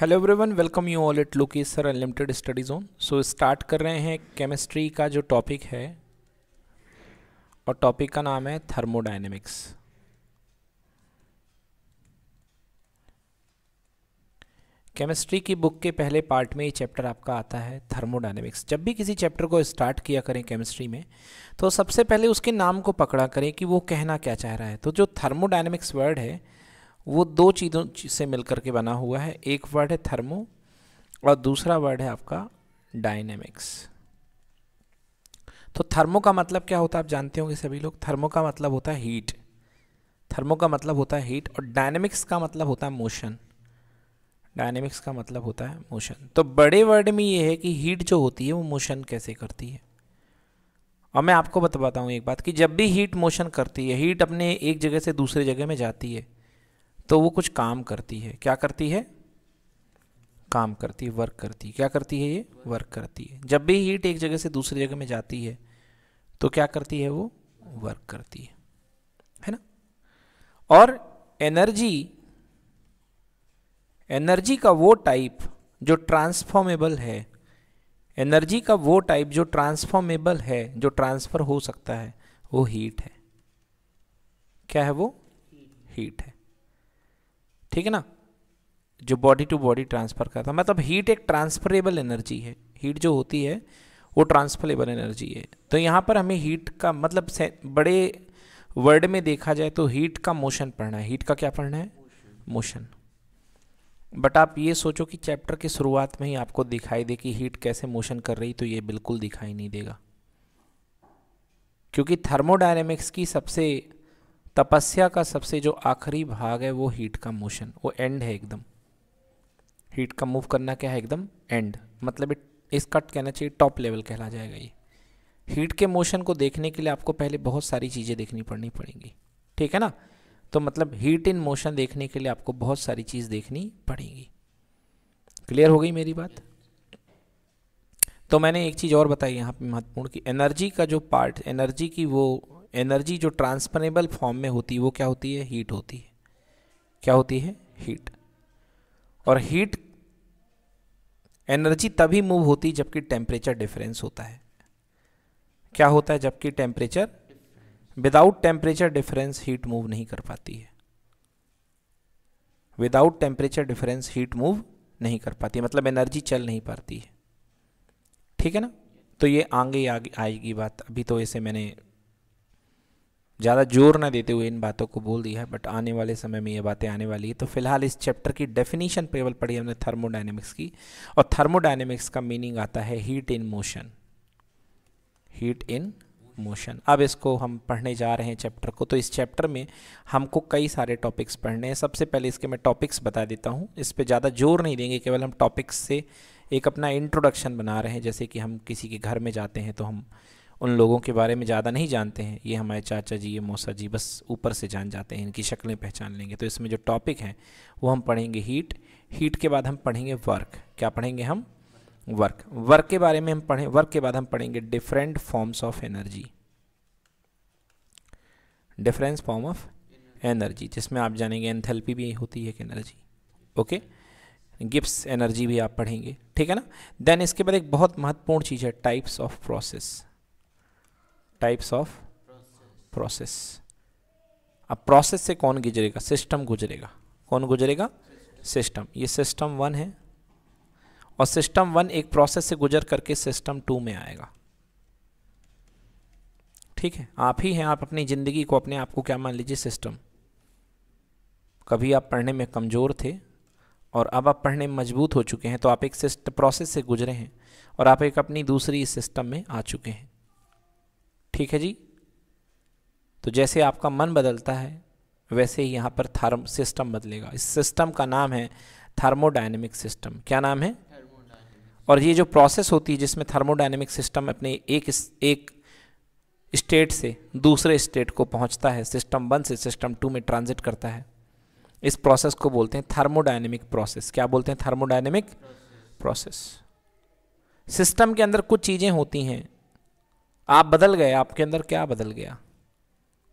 hello everyone welcome you all it Lucky sir unlimited study zone so start कर रहे हैं chemistry का जो टॉपिक है और टॉपिक का नाम है थर्मोडाइनमिक्स केमिस्ट्री की बुक के पहले पार्ट में ये चैप्टर आपका आता है थर्मोडाइनमिक्स जब भी किसी चैप्टर को स्टार्ट किया करें केमिस्ट्री में तो सबसे पहले उसके नाम को पकड़ा करें कि वो कहना क्या चाह रहा है तो जो थर्मोडाइनमिक्स वर्ड है वो दो चीज़ों से मिलकर के बना हुआ है एक वर्ड है थर्मो और दूसरा वर्ड है आपका डायनेमिक्स तो थर्मो का मतलब क्या होता है आप जानते होंगे सभी लोग थर्मो का मतलब होता है हीट थर्मो का मतलब होता है हीट और डायनेमिक्स का मतलब होता है मोशन डायनेमिक्स का मतलब होता है मोशन तो बड़े वर्ड में ये है कि हीट जो होती है वो मोशन कैसे करती है और मैं आपको बताता हूँ एक बात कि जब भी हीट मोशन करती है हीट अपने एक जगह से दूसरे जगह में जाती है तो वो कुछ काम करती है क्या करती है काम करती है वर्क करती है क्या करती है ये वर्क करती है जब भी हीट एक जगह से दूसरी जगह में जाती है तो क्या करती है वो वर्क करती है है ना और एनर्जी एनर्जी का वो टाइप जो ट्रांसफॉर्मेबल है एनर्जी का वो टाइप जो ट्रांसफॉर्मेबल है जो ट्रांसफ़र हो सकता है वो हीट है क्या है वो हीट है ठीक है ना जो बॉडी टू बॉडी ट्रांसफ़र करता मतलब हीट एक ट्रांसफरेबल एनर्जी है हीट जो होती है वो ट्रांसफरेबल एनर्जी है तो यहाँ पर हमें हीट का मतलब बड़े वर्ड में देखा जाए तो हीट का मोशन पढ़ना है हीट का क्या पढ़ना है मोशन बट आप ये सोचो कि चैप्टर की शुरुआत में ही आपको दिखाई दे कि हीट कैसे मोशन कर रही तो ये बिल्कुल दिखाई नहीं देगा क्योंकि थर्मोडायनेमिक्स की सबसे तपस्या का सबसे जो आखिरी भाग है वो हीट का मोशन वो एंड है एकदम हीट का मूव करना क्या है एकदम एंड मतलब इसका कहना चाहिए टॉप लेवल कहला जाएगा ये हीट के मोशन को देखने के लिए आपको पहले बहुत सारी चीज़ें देखनी पड़नी पड़ेंगी ठीक है ना तो मतलब हीट इन मोशन देखने के लिए आपको बहुत सारी चीज़ देखनी पड़ेगी क्लियर हो गई मेरी बात तो मैंने एक चीज़ और बताई यहाँ पे महत्वपूर्ण कि एनर्जी का जो पार्ट एनर्जी की वो एनर्जी जो ट्रांसफरेबल फॉर्म में होती है वो क्या होती है हीट होती है क्या होती है हीट और हीट एनर्जी तभी मूव होती जबकि टेम्परेचर डिफरेंस होता है क्या होता है जबकि temperature without temperature difference heat move नहीं कर पाती है without temperature difference heat move नहीं कर पाती है मतलब एनर्जी चल नहीं पाती है ठीक है ना तो ये आगे आएगी बात अभी तो ऐसे मैंने ज़्यादा जोर ना देते हुए इन बातों को बोल दिया है बट आने वाले समय में ये बातें आने वाली है तो फिलहाल इस चैप्टर की डेफिनेशन केवल पढ़ी हमने थर्मोडाइनमिक्स की और थर्मोडाइनमिक्स का मीनिंग आता है heat in motion heat in motion अब इसको हम पढ़ने जा रहे हैं चैप्टर को तो इस चैप्टर में हमको कई सारे टॉपिक्स पढ़ने हैं सबसे पहले इसके मैं टॉपिक्स बता देता हूँ इस पर ज़्यादा जोर नहीं देंगे केवल हम टॉपिक्स से एक अपना इंट्रोडक्शन बना रहे हैं जैसे कि हम किसी के घर में जाते हैं तो हम उन लोगों के बारे में ज़्यादा नहीं जानते हैं ये हमारे चाचा जी ये मौसा जी बस ऊपर से जान जाते हैं इनकी शक्लें पहचान लेंगे तो इसमें जो टॉपिक हैं वो हम पढ़ेंगे हीट हीट के बाद हम पढ़ेंगे वर्क क्या पढ़ेंगे हम वर्क वर्क के बारे में हम पढ़ें वर्क के बाद हम पढ़ेंगे different forms of energy difference form of energy जिसमें आप जानेंगे एंथैल्पी भी होती है एक एनर्जी ओके गिप्स एनर्जी भी आप पढ़ेंगे ठीक है ना देन इसके बाद एक बहुत महत्वपूर्ण चीज़ है types of process types of process अब प्रोसेस से कौन गुजरेगा सिस्टम गुजरेगा कौन गुजरेगा सिस्टम ये सिस्टम वन है और सिस्टम वन एक प्रोसेस से गुजर करके सिस्टम टू में आएगा ठीक है आप ही हैं आप अपनी ज़िंदगी को अपने आप को क्या मान लीजिए सिस्टम कभी आप पढ़ने में कमज़ोर थे और अब आप पढ़ने में मजबूत हो चुके हैं तो आप एक सिस्ट प्रोसेस से गुजरे हैं और आप एक अपनी दूसरी सिस्टम में आ चुके हैं ठीक है जी तो जैसे आपका मन बदलता है वैसे ही यहाँ पर थर्म सिस्टम बदलेगा इस सिस्टम का नाम है थर्मोडाइनमिक सिस्टम क्या नाम है और ये जो प्रोसेस होती है जिसमें थर्मोडाइनमिक सिस्टम अपने एक एक स्टेट से दूसरे स्टेट को पहुँचता है सिस्टम वन से सिस्टम टू में ट्रांजिट करता है इस प्रोसेस को बोलते हैं थर्मोडाइनमिक प्रोसेस क्या बोलते हैं थर्मोडाइनमिक प्रोसेस सिस्टम के अंदर कुछ चीज़ें होती हैं आप बदल गए आपके अंदर क्या बदल गया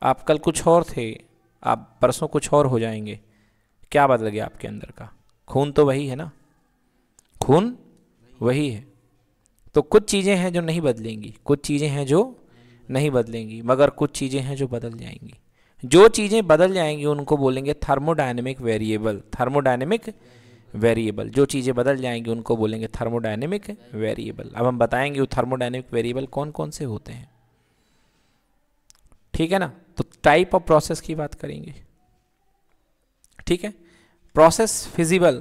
आप कल कुछ और थे आप परसों कुछ और हो जाएंगे क्या बदल गया आपके अंदर का खून तो वही है ना खून वही है तो कुछ चीज़ें हैं जो नहीं बदलेंगी कुछ चीज़ें हैं जो नहीं बदलेंगी मगर कुछ चीज़ें हैं जो बदल जाएंगी जो चीज़ें बदल जाएंगी उनको बोलेंगे थर्मोडाइनमिक वेरिएबल थर्मोडाइनमिक वेरिएबल जो चीज़ें बदल जाएंगी उनको बोलेंगे थर्मोडाइनमिक वेरिएबल अब हम बताएंगे वो थर्मोडाइनमिक वेरिएबल कौन कौन से होते हैं ठीक है ना तो टाइप ऑफ प्रोसेस की बात करेंगे ठीक है प्रोसेस फिजिबल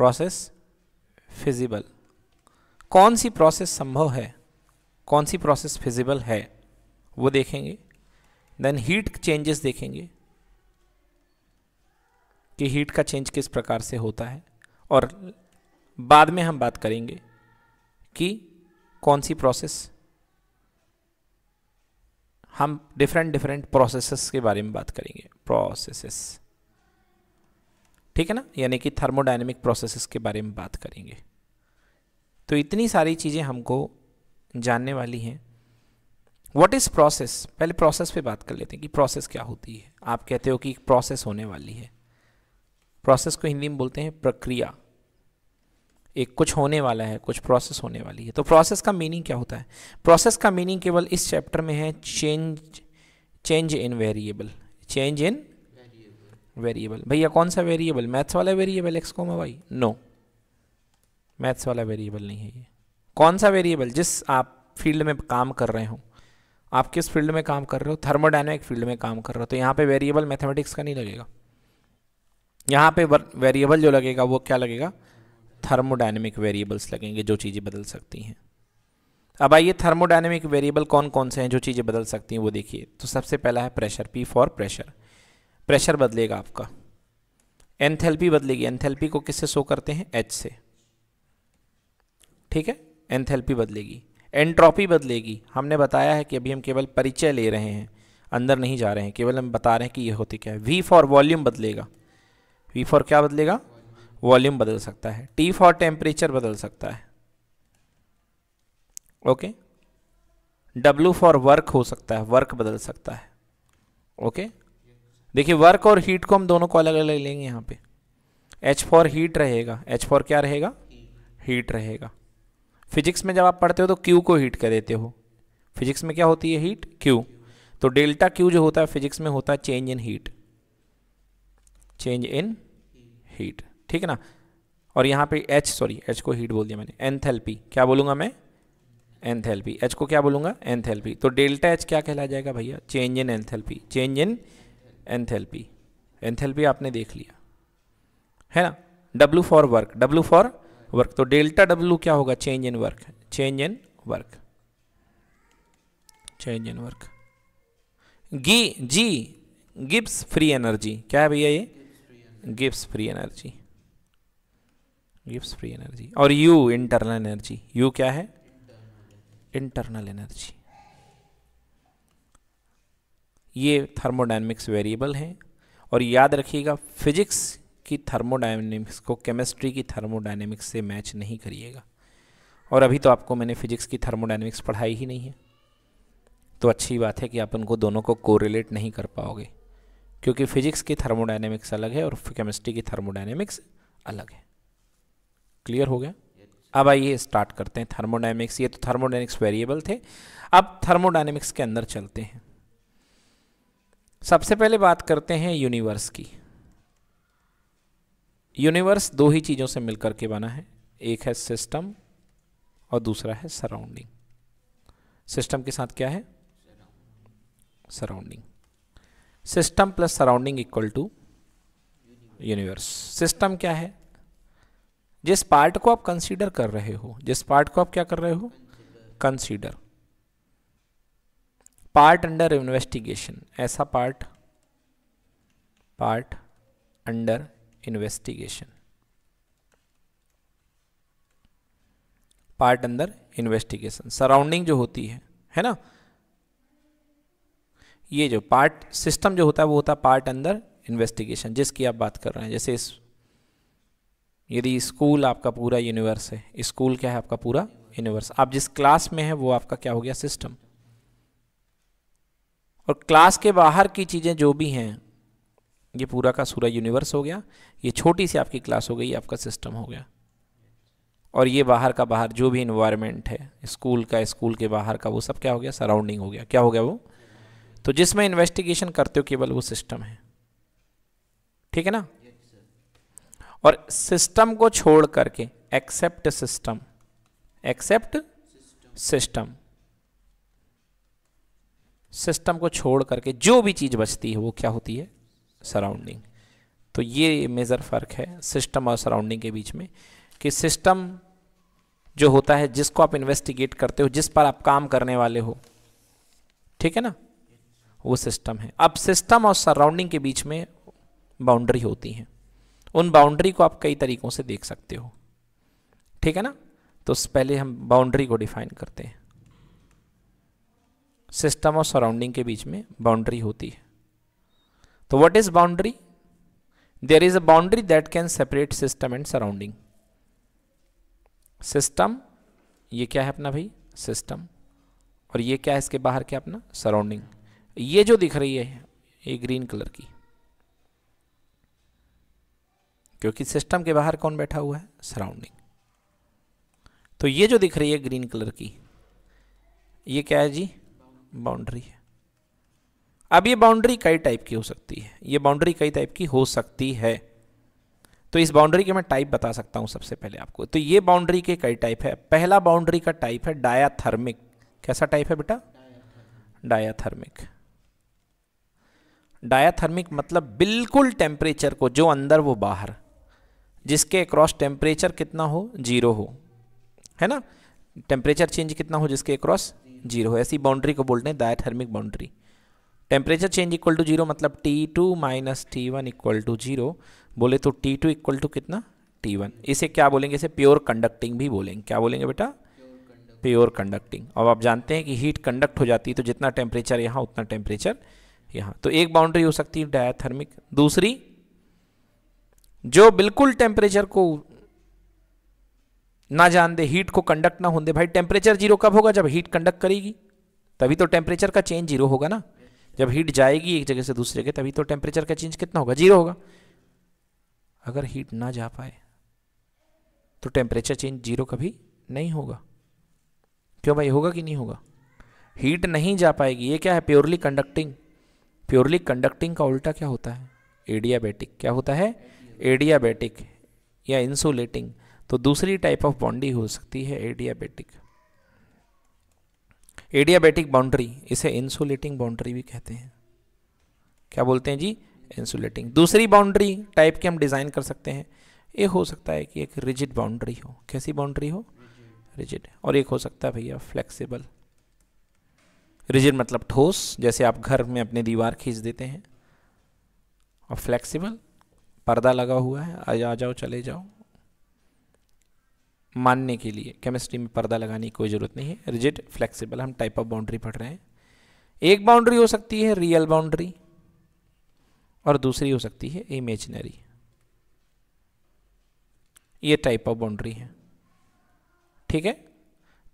प्रोसेस फिजिबल कौन सी प्रोसेस संभव है कौन सी प्रोसेस फिजिबल है वो देखेंगे देन हीट चेंजेस देखेंगे कि हीट का चेंज किस प्रकार से होता है और बाद में हम बात करेंगे कि कौन सी प्रोसेस हम डिफरेंट डिफरेंट प्रोसेसेस के बारे में बात करेंगे प्रोसेसेस ठीक है ना यानी कि थर्मोडाइनमिक प्रोसेसेस के बारे में बात करेंगे तो इतनी सारी चीज़ें हमको जानने वाली हैं व्हाट इज़ प्रोसेस पहले प्रोसेस पे बात कर लेते हैं कि प्रोसेस क्या होती है आप कहते हो कि प्रोसेस होने वाली है प्रोसेस को हिंदी में बोलते हैं प्रक्रिया एक कुछ होने वाला है कुछ प्रोसेस होने वाली है तो प्रोसेस का मीनिंग क्या होता है प्रोसेस का मीनिंग केवल इस चैप्टर में है change change in variable change in variable भैया कौन सा वेरिएबल मैथ्स वाला variable X comma Y no maths वाला वेरिएबल नहीं है ये कौन सा वेरिएबल जिस आप फील्ड में काम कर रहे हो आप किस फील्ड में काम कर रहे हो थर्मोडाइनमिक फील्ड में काम कर रहे हो तो यहाँ पे वेरिएबल मैथमेटिक्स का नहीं लगेगा यहाँ पे वेरिएबल जो लगेगा वो क्या लगेगा थर्मोडाइनमिक वेरिएबल्स लगेंगे जो चीज़ें बदल सकती हैं अब आइए थर्मोडाइनमिक वेरिएबल कौन कौन से हैं जो चीज़ें बदल सकती हैं वो देखिए तो सबसे पहला है pressure P for pressure pressure बदलेगा आपका एंथेल्पी बदलेगी एंथेल्पी को किससे शो करते हैं एच से ठीक है एंथेल्पी बदलेगी एंट्रॉपी बदलेगी हमने बताया है कि अभी हम केवल परिचय ले रहे हैं अंदर नहीं जा रहे हैं केवल हम बता रहे हैं कि ये होती क्या है वी फॉर वॉल्यूम बदलेगा वी फॉर क्या बदलेगा वॉल्यूम बदल सकता है टी फॉर टेम्परेचर बदल सकता है ओके W फॉर वर्क हो सकता है वर्क बदल सकता है ओके देखिए वर्क और हीट को हम दोनों को अलग अलग लेंगे यहाँ पे एच फॉर हीट रहेगा एच फॉर क्या रहेगा हीट रहेगा फिजिक्स में जब आप पढ़ते हो तो क्यू को हीट कर देते हो फिजिक्स में क्या होती है हीट क्यू तो डेल्टा क्यू जो होता है फिजिक्स में होता है change in heat change in heat ठीक है ना और यहाँ पे एच सॉरी एच को हीट बोल दिया मैंने एनथेल्पी क्या बोलूँगा मैं एनथेल्पी एच को क्या बोलूँगा एनथेल्पी तो डेल्टा एच क्या कहला जाएगा भैया change in enthalpy change in enthalpy enthalpy आपने देख लिया है ना W for work W for work तो डेल्टा डब्ल्यू क्या होगा change in work change in work change in work गी जी गिब्स फ्री एनर्जी क्या है भैया ये gives free energy gives free energy और U इंटरनल एनर्जी U क्या है इंटरनल एनर्जी ये थर्मोडाइनमिक्स वेरिएबल हैं और याद रखिएगा फिजिक्स की थर्मोडाइनमिक्स को केमिस्ट्री की थर्मोडाइनमिक्स से मैच नहीं करिएगा और अभी तो आपको मैंने फिजिक्स की थर्मोडाइनमिक्स पढ़ाई ही नहीं है तो अच्छी बात है कि आप उनको दोनों को कोरिलेट नहीं कर पाओगे क्योंकि फिजिक्स की थर्मोडाइनेमिक्स अलग है और केमिस्ट्री की थर्मोडाइनेमिक्स अलग है क्लियर हो गया अब आइए स्टार्ट करते हैं थर्मोडाइनेमिक्स ये तो थर्मोडाइनेमिक्स वेरिएबल थे अब थर्मोडाइनेमिक्स के अंदर चलते हैं सबसे पहले बात करते हैं यूनिवर्स की यूनिवर्स दो ही चीज़ों से मिलकर के बना है एक है सिस्टम और दूसरा है सराउंडिंग सिस्टम के साथ क्या है surrounding system plus surrounding equal to universe system क्या है जिस पार्ट को आप कंसीडर कर रहे हो जिस पार्ट को आप क्या कर रहे हो कंसीडर पार्ट अंडर इन्वेस्टिगेशन ऐसा part part under investigation part under investigation surrounding जो होती है है ना ये जो पार्ट सिस्टम जो होता है वो होता है पार्ट अंदर इन्वेस्टिगेशन जिसकी आप बात कर रहे हैं जैसे इस यदि स्कूल आपका पूरा यूनिवर्स है स्कूल क्या है आपका पूरा यूनिवर्स आप जिस क्लास में है वो आपका क्या हो गया सिस्टम और क्लास के बाहर की चीज़ें जो भी हैं ये पूरा का पूरा यूनिवर्स हो गया ये छोटी सी आपकी क्लास हो गई आपका सिस्टम हो गया और ये बाहर का बाहर जो भी इन्वायरमेंट है स्कूल का स्कूल के बाहर का वो सब क्या हो गया सराउंडिंग हो गया क्या हो गया वो तो जिसमें इन्वेस्टिगेशन करते हो केवल वो सिस्टम है ठीक है ना और सिस्टम को छोड़ करके except system except system system को छोड़ करके जो भी चीज़ बचती है वो क्या होती है सराउंडिंग तो ये मेज़र फ़र्क है सिस्टम और सराउंडिंग के बीच में कि सिस्टम जो होता है जिसको आप इन्वेस्टिगेट करते हो जिस पर आप काम करने वाले हो ठीक है ना वो सिस्टम है अब सिस्टम और सराउंडिंग के बीच में बाउंड्री होती हैं उन बाउंड्री को आप कई तरीक़ों से देख सकते हो ठीक है ना तो पहले हम बाउंड्री को डिफाइन करते हैं सिस्टम और सराउंडिंग के बीच में बाउंड्री होती है तो what is boundary there is a boundary that can separate system and surrounding system ये क्या है अपना भाई सिस्टम और ये क्या है इसके बाहर क्या अपना सराउंडिंग ये जो दिख रही है ये ग्रीन कलर की क्योंकि सिस्टम के बाहर कौन बैठा हुआ है सराउंडिंग तो ये जो दिख रही है ग्रीन कलर की ये क्या है जी बाउंड्री है अब ये बाउंड्री कई टाइप की हो सकती है ये बाउंड्री कई टाइप की हो सकती है तो इस बाउंड्री के मैं टाइप बता सकता हूं सबसे पहले आपको तो ये बाउंड्री के कई टाइप है पहला बाउंड्री का टाइप है डायाथर्मिक कैसा टाइप है बेटा डायाथर्मिक डायाथर्मिक मतलब बिल्कुल टेम्परेचर को जो अंदर वो बाहर जिसके अक्रॉस टेम्परेचर कितना हो जीरो हो है ना टेम्परेचर चेंज कितना हो जिसके अक्रॉस जीरो हो ऐसी बाउंड्री को बोलते हैं diathermic boundary temperature change equal to zero मतलब T two minus T one equal to zero बोले तो टी टू इक्वल टू कितना टी वन इसे क्या बोलेंगे इसे प्योर कंडक्टिंग भी बोलेंगे क्या बोलेंगे बेटा प्योर कंडक्टिंग अब आप जानते हैं कि हीट कंडक्ट हो जाती है तो जितना टेम्परेचर यहाँ उतना टेम्परेचर यहाँ तो एक बाउंड्री हो सकती है डायाथर्मिक दूसरी जो बिल्कुल टेम्परेचर को ना जान दे हीट को कंडक्ट ना होने भाई टेम्परेचर जीरो कब होगा जब हीट कंडक्ट करेगी तभी तो टेम्परेचर का चेंज जीरो होगा ना जब हीट जाएगी एक जगह से दूसरी जगह तभी तो टेम्परेचर का चेंज कितना होगा जीरो होगा अगर हीट ना जा पाए तो टेम्परेचर चेंज जीरो कभी नहीं होगा क्यों भाई होगा कि नहीं होगा हीट नहीं जा पाएगी ये क्या है प्योरली कंडक्टिंग प्योरली कंडक्टिंग का उल्टा क्या होता है एडियाबैटिक क्या होता है एडियाबैटिक या इंसुलेटिंग तो दूसरी टाइप ऑफ बाउंड्री हो सकती है एडियाबैटिक एडियाबैटिक बाउंड्री इसे इंसुलेटिंग बाउंड्री भी कहते हैं क्या बोलते हैं जी इंसुलेटिंग दूसरी बाउंड्री टाइप के हम डिज़ाइन कर सकते हैं ये हो सकता है कि एक रिजिड बाउंड्री हो कैसी बाउंड्री हो रिजिड और एक हो सकता है भैया फ्लेक्सिबल रिजिड मतलब ठोस जैसे आप घर में अपने दीवार खींच देते हैं और फ्लेक्सिबल पर्दा लगा हुआ है आ जा जाओ चले जाओ मानने के लिए केमिस्ट्री में पर्दा लगाने की कोई ज़रूरत नहीं है रिजिड फ्लेक्सिबल हम टाइप ऑफ बाउंड्री पढ़ रहे हैं एक बाउंड्री हो सकती है रियल बाउंड्री और दूसरी हो सकती है इमेजिनरी ये टाइप ऑफ बाउंड्री है ठीक है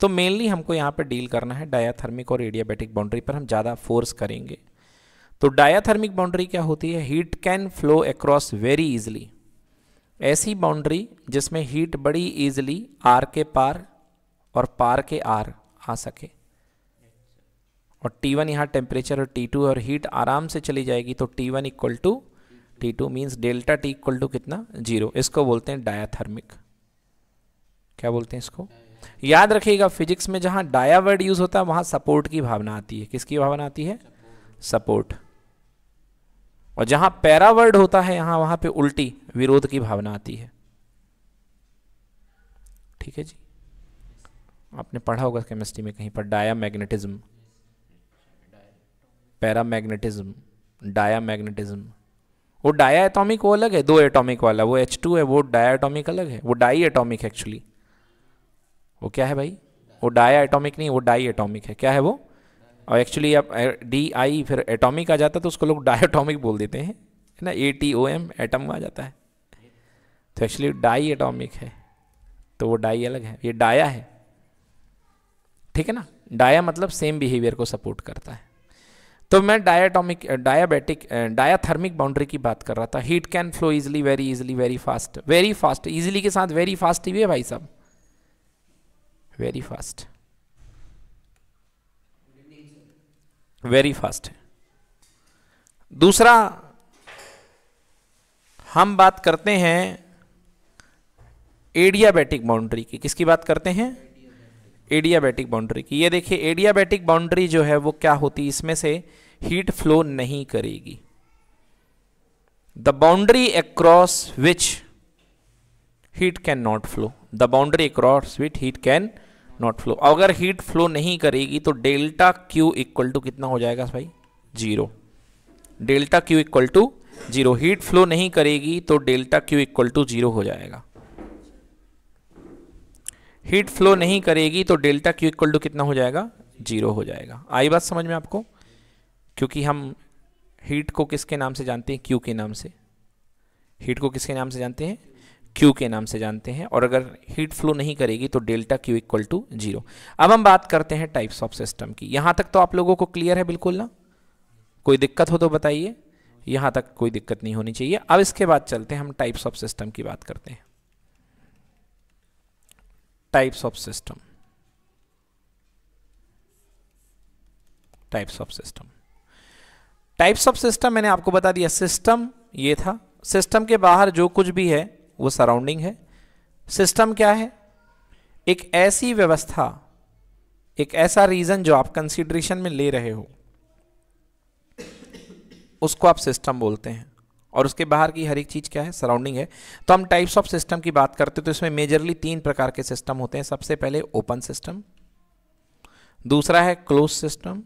तो मेनली हमको यहाँ पर डील करना है डायाथर्मिक और एडियाबेटिक बाउंड्री पर हम ज़्यादा फोर्स करेंगे तो डायाथर्मिक बाउंड्री क्या होती है heat can flow across very easily ऐसी बाउंड्री जिसमें हीट बड़ी ईजिली आर के पार और पार के आर आ सके और T1 वन यहाँ टेम्परेचर और T2 और हीट आराम से चली जाएगी तो T1 one equal to T two means delta T equal to कितना जीरो इसको बोलते हैं डायाथर्मिक क्या बोलते हैं इसको याद रखिएगा फिजिक्स में जहां डाया वर्ड यूज़ होता है वहां सपोर्ट की भावना आती है किसकी भावना आती है सपोर्ट और जहां पैरा वर्ड होता है यहां वहां पे उल्टी विरोध की भावना आती है ठीक है जी आपने पढ़ा होगा केमिस्ट्री में कहीं पर diamagnetism paramagnetism diamagnetism वो डाया एटॉमिक वो अलग है दो एटॉमिक वाला वो H2 है वो डाया एटॉमिक अलग है वो डाई एटॉमिक एक्चुअली वो क्या है भाई वो डाया एटॉमिक नहीं वो डाई एटॉमिक है क्या है वो और एक्चुअली अब डी आई फिर एटॉमिक आ जाता है तो उसको लोग डायटॉमिक बोल देते हैं है ना A T O M atom आ जाता है तो एक्चुअली डाई एटॉमिक है तो वो डाई अलग है ये डाया है ठीक है ना डाया मतलब सेम बिहेवियर को सपोर्ट करता है तो मैं डायाटॉमिक डायाबेटिक डायाथर्मिक बाउंड्री की बात कर रहा था heat can flow easily very easily very fast very fast easily के साथ वेरी फास्ट ही है भाई साहब वेरी फास्ट वेरी फास्ट है दूसरा हम बात करते हैं एडियाबैटिक बाउंड्री की किसकी बात करते हैं एडियाबैटिक बाउंड्री की ये देखिए एडियाबैटिक बाउंड्री जो है वो क्या होती इसमें से हीट फ्लो नहीं करेगी the boundary across which heat can not flow the boundary across which heat can not flow अगर हीट फ्लो नहीं करेगी तो डेल्टा क्यू इक्वल टू कितना हो जाएगा भाई zero delta Q equal to zero heat flow नहीं करेगी तो delta Q equal to zero हो जाएगा हीट फ्लो नहीं करेगी तो डेल्टा क्यू इक्वल टू कितना हो जाएगा जीरो हो जाएगा आई बात समझ में आपको क्योंकि हम हीट को किसके नाम से जानते हैं क्यू के नाम से हीट को किसके नाम से जानते हैं क्यू के नाम से जानते हैं और अगर हीट फ्लो नहीं करेगी तो delta Q equal to zero अब हम बात करते हैं टाइप्स ऑफ सिस्टम की यहाँ तक तो आप लोगों को क्लियर है बिल्कुल ना कोई दिक्कत हो तो बताइए यहाँ तक कोई दिक्कत नहीं होनी चाहिए अब इसके बाद चलते हैं हम टाइप्स ऑफ सिस्टम की बात करते हैं types of system types of system types of system मैंने आपको बता दिया सिस्टम ये था सिस्टम के बाहर जो कुछ भी है वो सराउंडिंग है सिस्टम क्या है एक ऐसी व्यवस्था एक ऐसा रीजन जो आप कंसिडरेशन में ले रहे हो उसको आप सिस्टम बोलते हैं और उसके बाहर की हर एक चीज़ क्या है सराउंडिंग है तो हम टाइप्स ऑफ सिस्टम की बात करते हैं तो इसमें मेजरली तीन प्रकार के सिस्टम होते हैं सबसे पहले ओपन सिस्टम दूसरा है क्लोज सिस्टम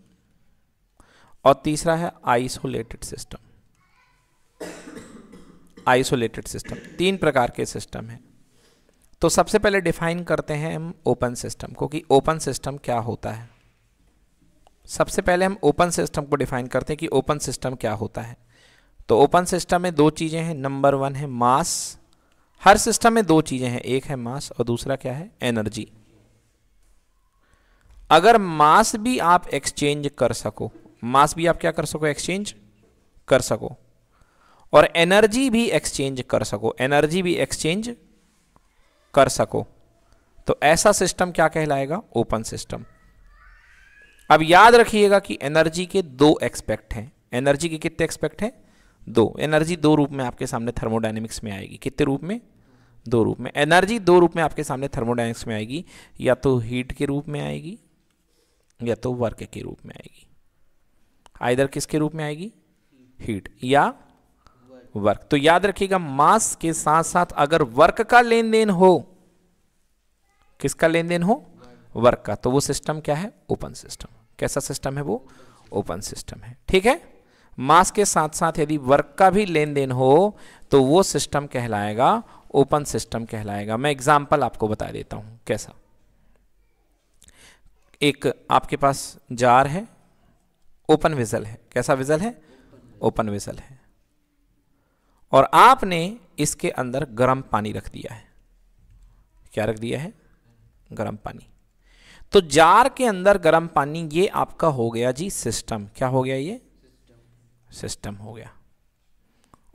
और तीसरा है आइसोलेटेड सिस्टम आइसोलेटेड सिस्टम तीन प्रकार के सिस्टम हैं तो सबसे पहले डिफाइन करते हैं हम ओपन सिस्टम को कि ओपन सिस्टम क्या होता है सबसे पहले हम ओपन सिस्टम को डिफाइन करते हैं कि ओपन सिस्टम क्या होता है तो ओपन सिस्टम में दो चीज़ें हैं नंबर वन है मास हर सिस्टम में दो चीज़ें हैं एक है मास और दूसरा क्या है एनर्जी अगर मास भी आप एक्सचेंज कर सको मास भी आप क्या कर सको एक्सचेंज कर सको और एनर्जी भी एक्सचेंज कर सको एनर्जी भी एक्सचेंज कर सको तो ऐसा सिस्टम क्या कहलाएगा ओपन सिस्टम अब याद रखिएगा कि एनर्जी के दो एक्सपेक्ट हैं एनर्जी के कितने एक्सपेक्ट हैं दो एनर्जी दो रूप में आपके सामने थर्मोडाइनमिक्स में आएगी कितने रूप में दो रूप में एनर्जी दो रूप में आपके सामने थर्मोडाइनमिक्स में आएगी या तो हीट के रूप में आएगी या तो वर्क के रूप में आएगी आइधर किसके रूप में आएगी हीट या वर्क तो याद रखिएगा मास के साथ साथ अगर वर्क का लेन देन हो किसका लेन देन हो वर्क का तो वो सिस्टम क्या है ओपन सिस्टम कैसा सिस्टम है वो ओपन सिस्टम है ठीक है मास के साथ साथ यदि वर्क का भी लेन देन हो तो वो सिस्टम कहलाएगा ओपन सिस्टम कहलाएगा मैं एग्जाम्पल आपको बता देता हूं कैसा एक आपके पास जार है ओपन विजल है कैसा विजल है ओपन विजल है और आपने इसके अंदर गर्म पानी रख दिया है क्या रख दिया है गर्म पानी तो जार के अंदर गर्म पानी ये आपका हो गया जी सिस्टम क्या हो गया ये सिस्टम हो गया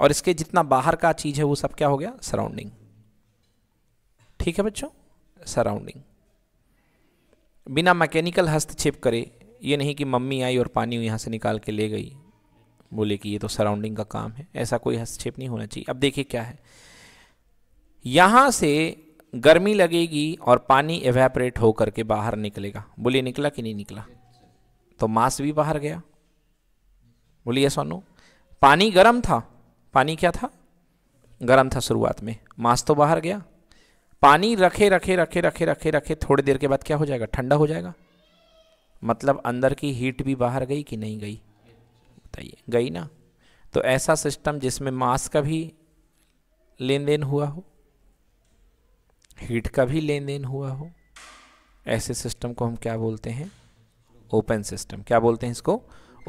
और इसके जितना बाहर का चीज है वो सब क्या हो गया सराउंडिंग ठीक है बच्चों सराउंडिंग बिना मैकेनिकल हस्तक्षेप करे ये नहीं कि मम्मी आई और पानी यहां से निकाल के ले गई बोले कि ये तो सराउंडिंग का काम है ऐसा कोई हस्तक्षेप नहीं होना चाहिए अब देखिए क्या है यहाँ से गर्मी लगेगी और पानी एवेपरेट होकर के बाहर निकलेगा बोलिए निकला कि नहीं निकला तो मास भी बाहर गया बोलिए सोनू पानी गर्म था पानी क्या था गर्म था शुरुआत में मांस तो बाहर गया पानी रखे रखे रखे रखे रखे रखे थोड़ी देर के बाद क्या हो जाएगा ठंडा हो जाएगा मतलब अंदर की हीट भी बाहर गई कि नहीं गई बताइए गई ना तो ऐसा सिस्टम जिसमें मास का भी लेन देन हुआ हो हीट का भी लेन देन हुआ हो ऐसे सिस्टम को हम क्या बोलते हैं ओपन सिस्टम क्या बोलते हैं इसको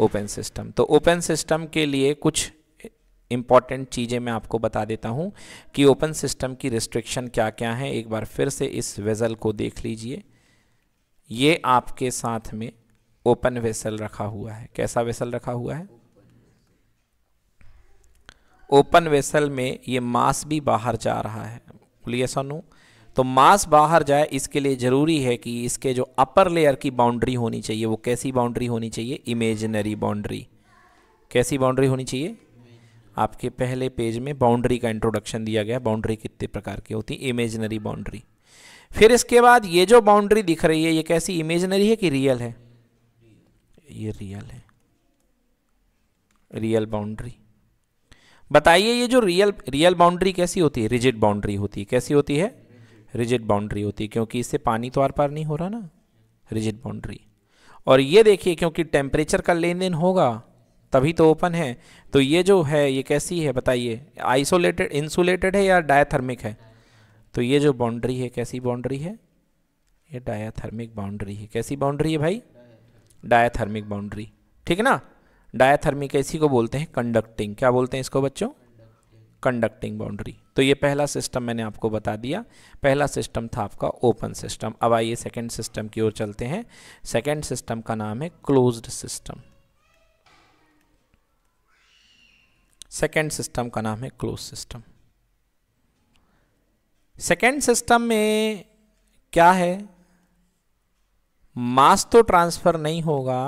ओपन सिस्टम तो ओपन सिस्टम के लिए कुछ इम्पॉर्टेंट चीज़ें मैं आपको बता देता हूं कि ओपन सिस्टम की रिस्ट्रिक्शन क्या क्या हैं एक बार फिर से इस वेज़ल को देख लीजिए ये आपके साथ में ओपन वेसल रखा हुआ है कैसा वेसल रखा हुआ है ओपन वेसल में ये मांस भी बाहर जा रहा है बोलिए सोनू तो मांस बाहर जाए इसके लिए ज़रूरी है कि इसके जो अपर लेयर की बाउंड्री होनी चाहिए वो कैसी बाउंड्री होनी चाहिए इमेजनरी बाउंड्री कैसी बाउंड्री होनी चाहिए आपके पहले पेज में बाउंड्री का इंट्रोडक्शन दिया गया बाउंड्री कितने प्रकार की होती है इमेजनरी बाउंड्री फिर इसके बाद ये जो बाउंड्री दिख रही है ये कैसी इमेजनरी है कि रियल है ये रियल है रियल बाउंड्री बताइए ये जो रियल रियल बाउंड्री कैसी होती है रिजिड बाउंड्री होती है कैसी होती है रिजिड बाउंड्री होती है क्योंकि इससे पानी तो आर पार नहीं हो रहा ना रिजिड बाउंड्री और ये देखिए क्योंकि टेम्परेचर का लेन देन होगा तभी तो ओपन है तो ये जो है ये कैसी है बताइए आइसोलेटेड इंसुलेटेड है या डायाथर्मिक है तो ये जो बाउंड्री है कैसी बाउंड्री है ये डायाथर्मिक बाउंड्री है कैसी बाउंड्री है भाई डायाथर्मिक बाउंड्री ठीक है ना डायाथर्मिक इसी को बोलते हैं कंडक्टिंग क्या बोलते हैं इसको बच्चों कंडक्टिंग बाउंड्री तो ये पहला सिस्टम मैंने आपको बता दिया पहला सिस्टम था आपका ओपन सिस्टम अब आइए सेकेंड सिस्टम की ओर चलते हैं सेकेंड सिस्टम का नाम है क्लोज्ड सिस्टम सेकेंड सिस्टम का नाम है क्लोज सिस्टम सेकेंड सिस्टम में क्या है मास तो ट्रांसफर नहीं होगा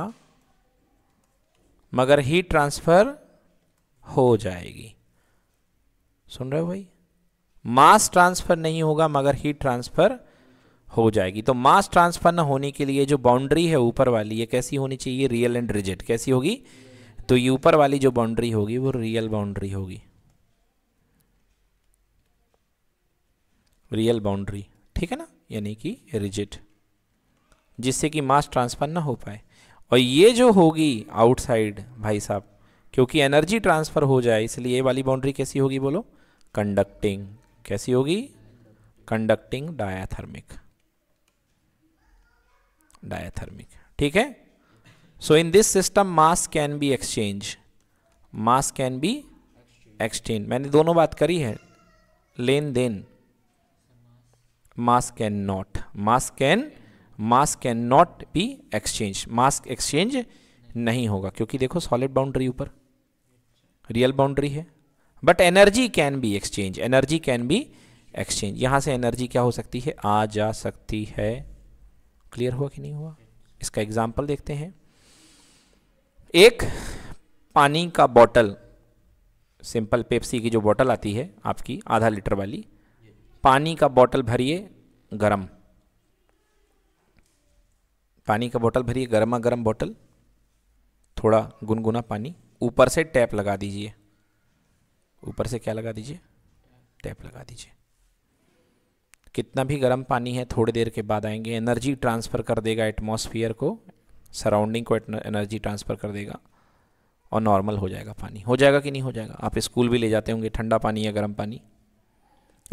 मगर हीट ट्रांसफर हो जाएगी सुन रहे हो भाई मास ट्रांसफर नहीं होगा मगर हीट ट्रांसफर हो जाएगी तो मास ट्रांसफर ना होने के लिए जो बाउंड्री है ऊपर वाली ये कैसी होनी चाहिए रियल एंड रिजिड कैसी होगी तो ये ऊपर वाली जो बाउंड्री होगी वो रियल बाउंड्री होगी रियल बाउंड्री ठीक है ना यानी कि रिजिड जिससे कि मास ट्रांसफ़र ना हो पाए और ये जो होगी आउटसाइड भाई साहब क्योंकि एनर्जी ट्रांसफ़र हो जाए इसलिए ये वाली बाउंड्री कैसी होगी बोलो कंडक्टिंग कैसी होगी कंडक्टिंग डायाथर्मिक डायाथर्मिक ठीक है so in this system mass can be exchange mass can be exchange मैंने दोनों बात करी है लेन देन mass can not mass can mass can not be exchange mass exchange नहीं होगा क्योंकि देखो सॉलिड बाउंड्री ऊपर रियल बाउंड्री है but energy can be exchange energy can be exchange यहां से एनर्जी क्या हो सकती है आ जा सकती है क्लियर हुआ कि नहीं हुआ इसका एग्जाम्पल देखते हैं एक पानी का बॉटल सिंपल पेप्सी की जो बॉटल आती है आपकी आधा लीटर वाली पानी का बॉटल भरिए गरम पानी का बोतल भरिए गर्मा गर्म बोतल थोड़ा गुनगुना पानी ऊपर से टैप लगा दीजिए ऊपर से क्या लगा दीजिए टैप लगा दीजिए कितना भी गर्म पानी है थोड़ी देर के बाद आएंगे एनर्जी ट्रांसफ़र कर देगा एटमॉस्फेयर को सराउंडिंग को एनर्जी ट्रांसफ़र कर देगा और नॉर्मल हो जाएगा पानी हो जाएगा कि नहीं हो जाएगा आप स्कूल भी ले जाते होंगे ठंडा पानी या गर्म पानी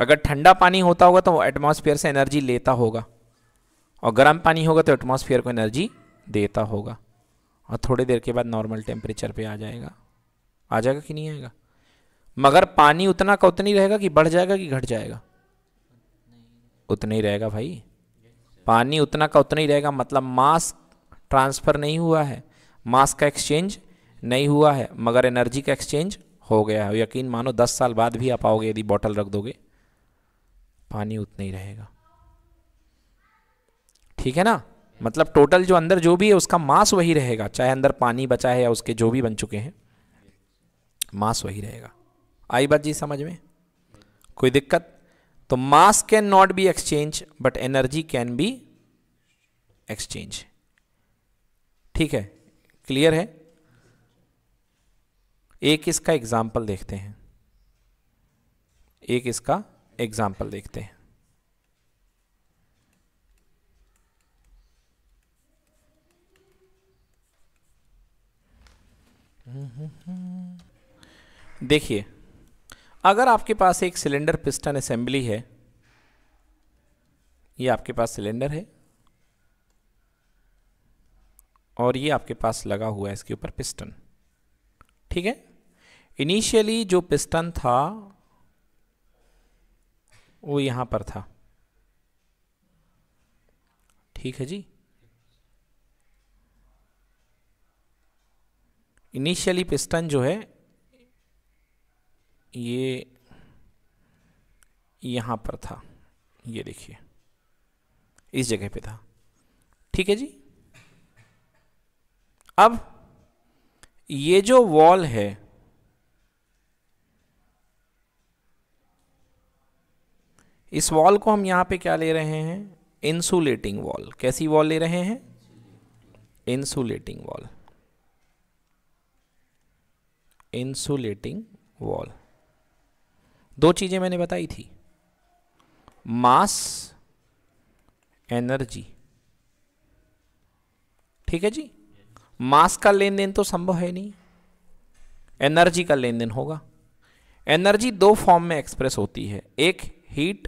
अगर ठंडा पानी होता होगा तो एटमॉस्फेयर से एनर्जी लेता होगा और गर्म पानी होगा तो एटमॉस्फेयर को एनर्जी देता होगा और थोड़ी देर के बाद नॉर्मल टेम्परेचर पे आ जाएगा आ जाएगा कि नहीं आएगा मगर पानी उतना का उतनी रहेगा कि बढ़ जाएगा कि घट जाएगा उतना ही रहेगा भाई पानी उतना का उतना ही रहेगा मतलब मास ट्रांसफ़र नहीं हुआ है मास का एक्सचेंज नहीं हुआ है मगर एनर्जी का एक्सचेंज हो गया है यकीन मानो दस साल बाद भी आप आओगे यदि बॉटल रख दोगे पानी उतना ही रहेगा ठीक है ना मतलब टोटल जो अंदर जो भी है उसका मास वही रहेगा चाहे अंदर पानी बचा है या उसके जो भी बन चुके हैं मास वही रहेगा आई बात जी समझ में कोई दिक्कत तो mass can not be exchange but energy can be exchange ठीक है क्लियर है एक इसका एग्जाम्पल देखते हैं एक इसका एग्जाम्पल देखते हैं देखिए अगर आपके पास एक सिलेंडर पिस्टन असेंबली है ये आपके पास सिलेंडर है और ये आपके पास लगा हुआ है इसके ऊपर पिस्टन ठीक है इनिशियली जो पिस्टन था वो यहां पर था ठीक है जी इनिशियली पिस्टन जो है ये यहाँ पर था ये देखिए इस जगह पे था ठीक है जी अब ये जो वॉल है इस वॉल को हम यहाँ पे क्या ले रहे हैं इंसुलेटिंग वॉल कैसी वॉल ले रहे हैं इंसुलेटिंग वॉल इंसुलेटिंग वॉल दो चीज़ें मैंने बताई थी मास एनर्जी ठीक है जी मास का लेन देन तो संभव है नहीं एनर्जी का लेन देन होगा एनर्जी दो फॉर्म में एक्सप्रेस होती है एक हीट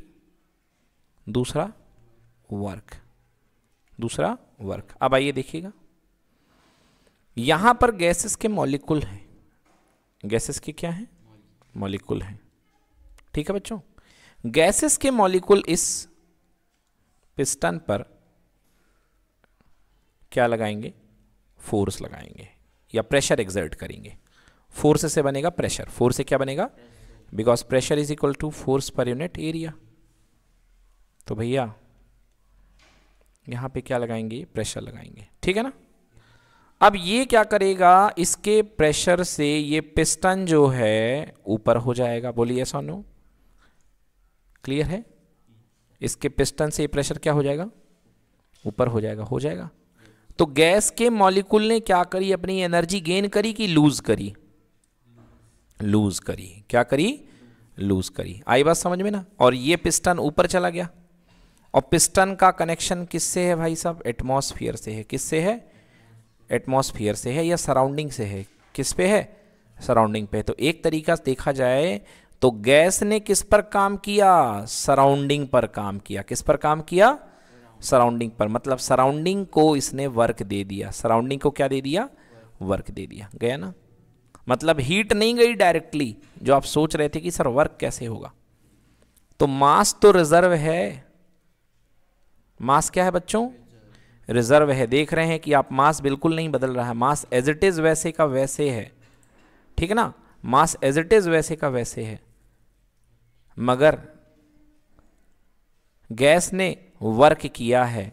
दूसरा वर्क दूसरा वर्क अब आइए देखिएगा यहां पर गैसेस के मॉलिक्यूल हैं गैसेस के क्या हैं मॉलिक्यूल हैं ठीक है बच्चों गैसेस के मॉलिक्यूल इस पिस्टन पर क्या लगाएंगे फोर्स लगाएंगे या प्रेशर एग्जर्ट करेंगे फोर्स से बनेगा प्रेशर फोर्स से क्या बनेगा because pressure is equal to force per unit area तो भैया यहाँ पे क्या लगाएंगे प्रेशर लगाएंगे ठीक है ना अब ये क्या करेगा इसके प्रेशर से ये पिस्टन जो है ऊपर हो जाएगा बोलिए सोनो क्लियर है इसके पिस्टन से ये प्रेशर क्या हो जाएगा ऊपर हो जाएगा हो जाएगा तो गैस के मॉलिक्यूल ने क्या करी अपनी एनर्जी गेन करी कि लूज करी लूज करी क्या करी लूज करी आई बात समझ में ना और ये पिस्टन ऊपर चला गया और पिस्टन का कनेक्शन किससे है भाई साहब एटमॉस्फेयर से है किससे है एटमॉस्फेयर से है या सराउंडिंग से है किस पे है सराउंडिंग पे तो एक तरीका देखा जाए तो गैस ने किस पर काम किया सराउंडिंग पर काम किया किस पर काम किया सराउंडिंग पर मतलब सराउंडिंग को इसने वर्क दे दिया सराउंडिंग को क्या दे दिया वर्क दे दिया गया ना मतलब हीट नहीं गई डायरेक्टली जो आप सोच रहे थे कि सर वर्क कैसे होगा तो मास तो रिजर्व है मास क्या है बच्चों रिजर्व है देख रहे हैं कि आप मास बिल्कुल नहीं बदल रहा है मास एज इट इज़ वैसे का वैसे है ठीक है ना मास एज इट इज़ वैसे का वैसे है मगर गैस ने वर्क किया है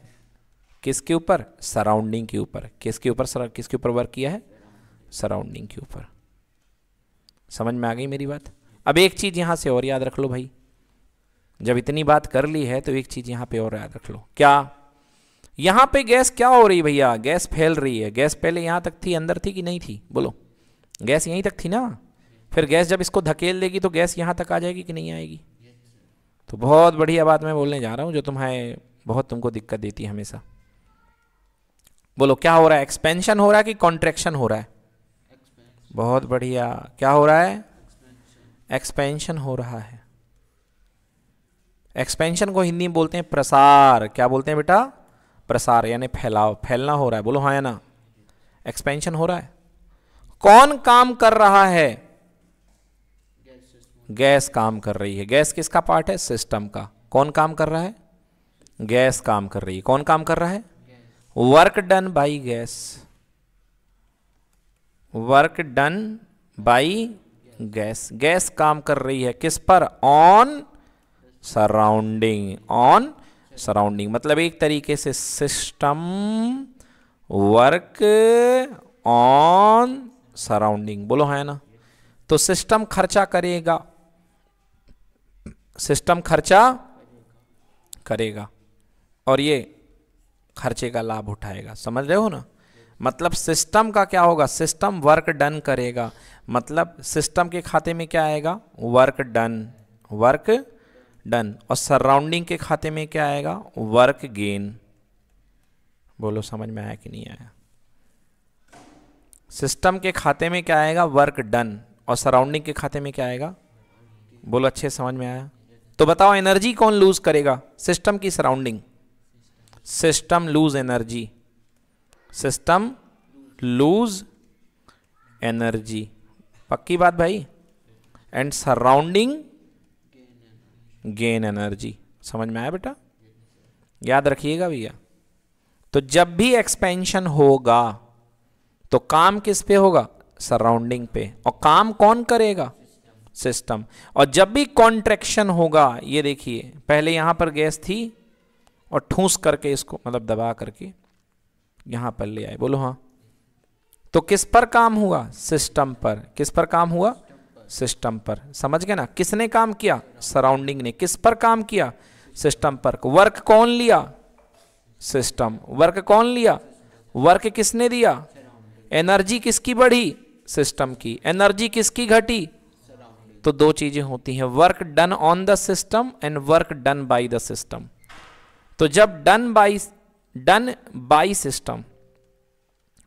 किसके ऊपर सराउंडिंग के ऊपर किसके ऊपर किसके ऊपर वर्क किया है सराउंडिंग के ऊपर समझ में आ गई मेरी बात अब एक चीज़ यहाँ से और याद रख लो भाई जब इतनी बात कर ली है तो एक चीज़ यहाँ पे और याद रख लो क्या यहां पे गैस क्या हो रही भैया गैस फैल रही है गैस पहले यहां तक थी अंदर थी कि नहीं थी बोलो गैस यहीं तक थी ना फिर गैस जब इसको धकेल देगी तो गैस यहां तक आ जाएगी कि नहीं आएगी तो बहुत बढ़िया बात मैं बोलने जा रहा हूं जो तुम्हें बहुत तुमको दिक्कत देती है हमेशा बोलो क्या हो रहा है एक्सपेंशन हो रहा है कि कॉन्ट्रेक्शन हो रहा है बहुत बढ़िया क्या हो रहा है एक्सपेंशन हो रहा है एक्सपेंशन को हिंदी में बोलते हैं प्रसार क्या बोलते हैं बेटा प्रसार यानी फैलाव फैलना हो रहा है बोलो हाँ या ना एक्सपेंशन हो रहा है कौन काम कर रहा है गैस काम कर रही है गैस किसका पार्ट है सिस्टम का कौन काम कर रहा है गैस काम कर रही है कौन काम कर रहा है work done by gas work done by gas gas काम कर रही है किस पर ऑन सराउंडिंग ऑन सराउंडिंग मतलब एक तरीके से सिस्टम वर्क ऑन सराउंडिंग बोलो है ना तो सिस्टम खर्चा करेगा सिस्टम खर्चा करेगा और ये खर्चे का लाभ उठाएगा समझ रहे हो ना मतलब सिस्टम का क्या होगा सिस्टम वर्क डन करेगा मतलब सिस्टम के खाते में क्या आएगा वर्क डन वर्क डन और सराउंडिंग के खाते में क्या आएगा वर्क गेन बोलो समझ में आया कि नहीं आया सिस्टम के खाते में क्या आएगा वर्क डन और सराउंडिंग के खाते में क्या आएगा बोलो अच्छे समझ में आया तो बताओ एनर्जी कौन लूज करेगा सिस्टम की surrounding system lose energy system lose energy पक्की बात भाई एंड सराउंडिंग गेन एनर्जी समझ में आया बेटा याद रखिएगा भैया तो जब भी एक्सपेंशन होगा तो काम किस पे होगा सराउंडिंग पे और काम कौन करेगा सिस्टम और जब भी कॉन्ट्रेक्शन होगा ये देखिए पहले यहां पर गैस थी और ठूस करके इसको मतलब दबा करके यहां पर ले आए बोलो हाँ तो किस पर काम हुआ सिस्टम पर किस पर काम हुआ सिस्टम पर समझ गए ना किसने काम किया सराउंडिंग ने किस पर काम किया सिस्टम पर वर्क कौन लिया सिस्टम वर्क कौन लिया वर्क किसने दिया एनर्जी किसकी बढ़ी सिस्टम की एनर्जी किसकी घटी तो दो चीज़ें होती हैं work done on the system and work done by the system तो जब done by done by system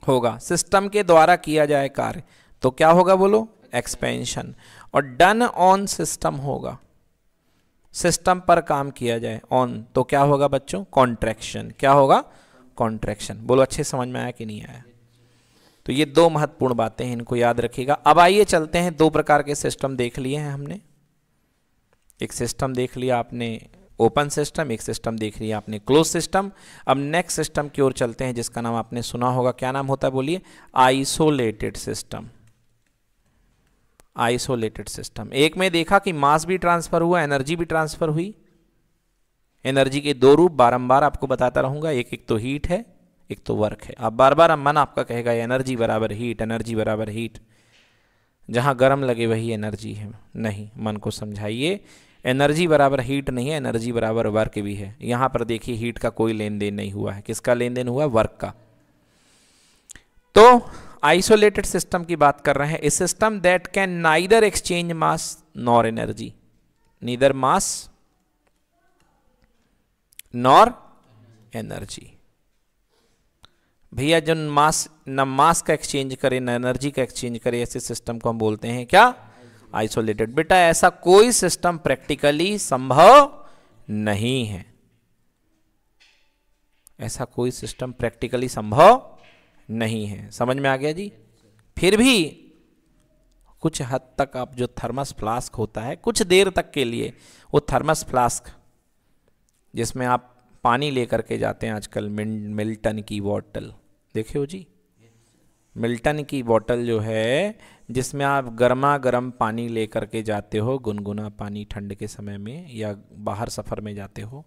होगा सिस्टम के द्वारा किया जाए कार्य तो क्या होगा बोलो एक्सपेंशन और डन ऑन सिस्टम होगा सिस्टम पर काम किया जाए ऑन तो क्या होगा बच्चों कॉन्ट्रैक्शन क्या होगा कॉन्ट्रैक्शन बोलो अच्छे समझ में आया कि नहीं आया तो ये दो महत्वपूर्ण बातें हैं इनको याद रखिएगा अब आइए चलते हैं दो प्रकार के सिस्टम देख लिए हैं हमने एक सिस्टम देख लिया आपने ओपन सिस्टम एक सिस्टम देख लिया आपने क्लोज सिस्टम अब नेक्स्ट सिस्टम की ओर चलते हैं जिसका नाम आपने सुना होगा क्या नाम होता है बोलिए आइसोलेटेड सिस्टम आइसोलेटेड सिस्टम एक में देखा कि मास भी ट्रांसफर हुआ एनर्जी भी ट्रांसफर हुई एनर्जी के दो रूप बारंबार आपको बताता रहूंगा एक एक तो हीट है एक तो वर्क है आप बार बार मन आपका कहेगा एनर्जी बराबर हीट एनर्जी बराबर हीट जहां गर्म लगे वही एनर्जी है नहीं मन को समझाइए एनर्जी बराबर हीट नहीं है एनर्जी बराबर वर्क भी है यहां पर देखिए हीट का कोई लेन देन नहीं हुआ है किसका लेन देन हुआ वर्क का तो आइसोलेटेड सिस्टम की बात कर रहे हैं a system that can neither exchange mass nor energy neither mass nor energy भैया जो मास न मास का एक्सचेंज करे न एनर्जी का एक्सचेंज करे ऐसे सिस्टम को हम बोलते हैं क्या आइसोलेटेड बेटा ऐसा कोई सिस्टम प्रैक्टिकली संभव नहीं है ऐसा कोई सिस्टम प्रैक्टिकली संभव नहीं है समझ में आ गया जी फिर भी कुछ हद तक आप जो थर्मस फ्लास्क होता है कुछ देर तक के लिए वो थर्मस फ्लास्क जिसमें आप पानी लेकर के जाते हैं आजकल मिल्टन की बॉटल देखे हो जी मिल्टन की बॉटल जो है जिसमें आप गर्मा गर्म पानी लेकर के जाते हो गुनगुना पानी ठंड के समय में या बाहर सफ़र में जाते हो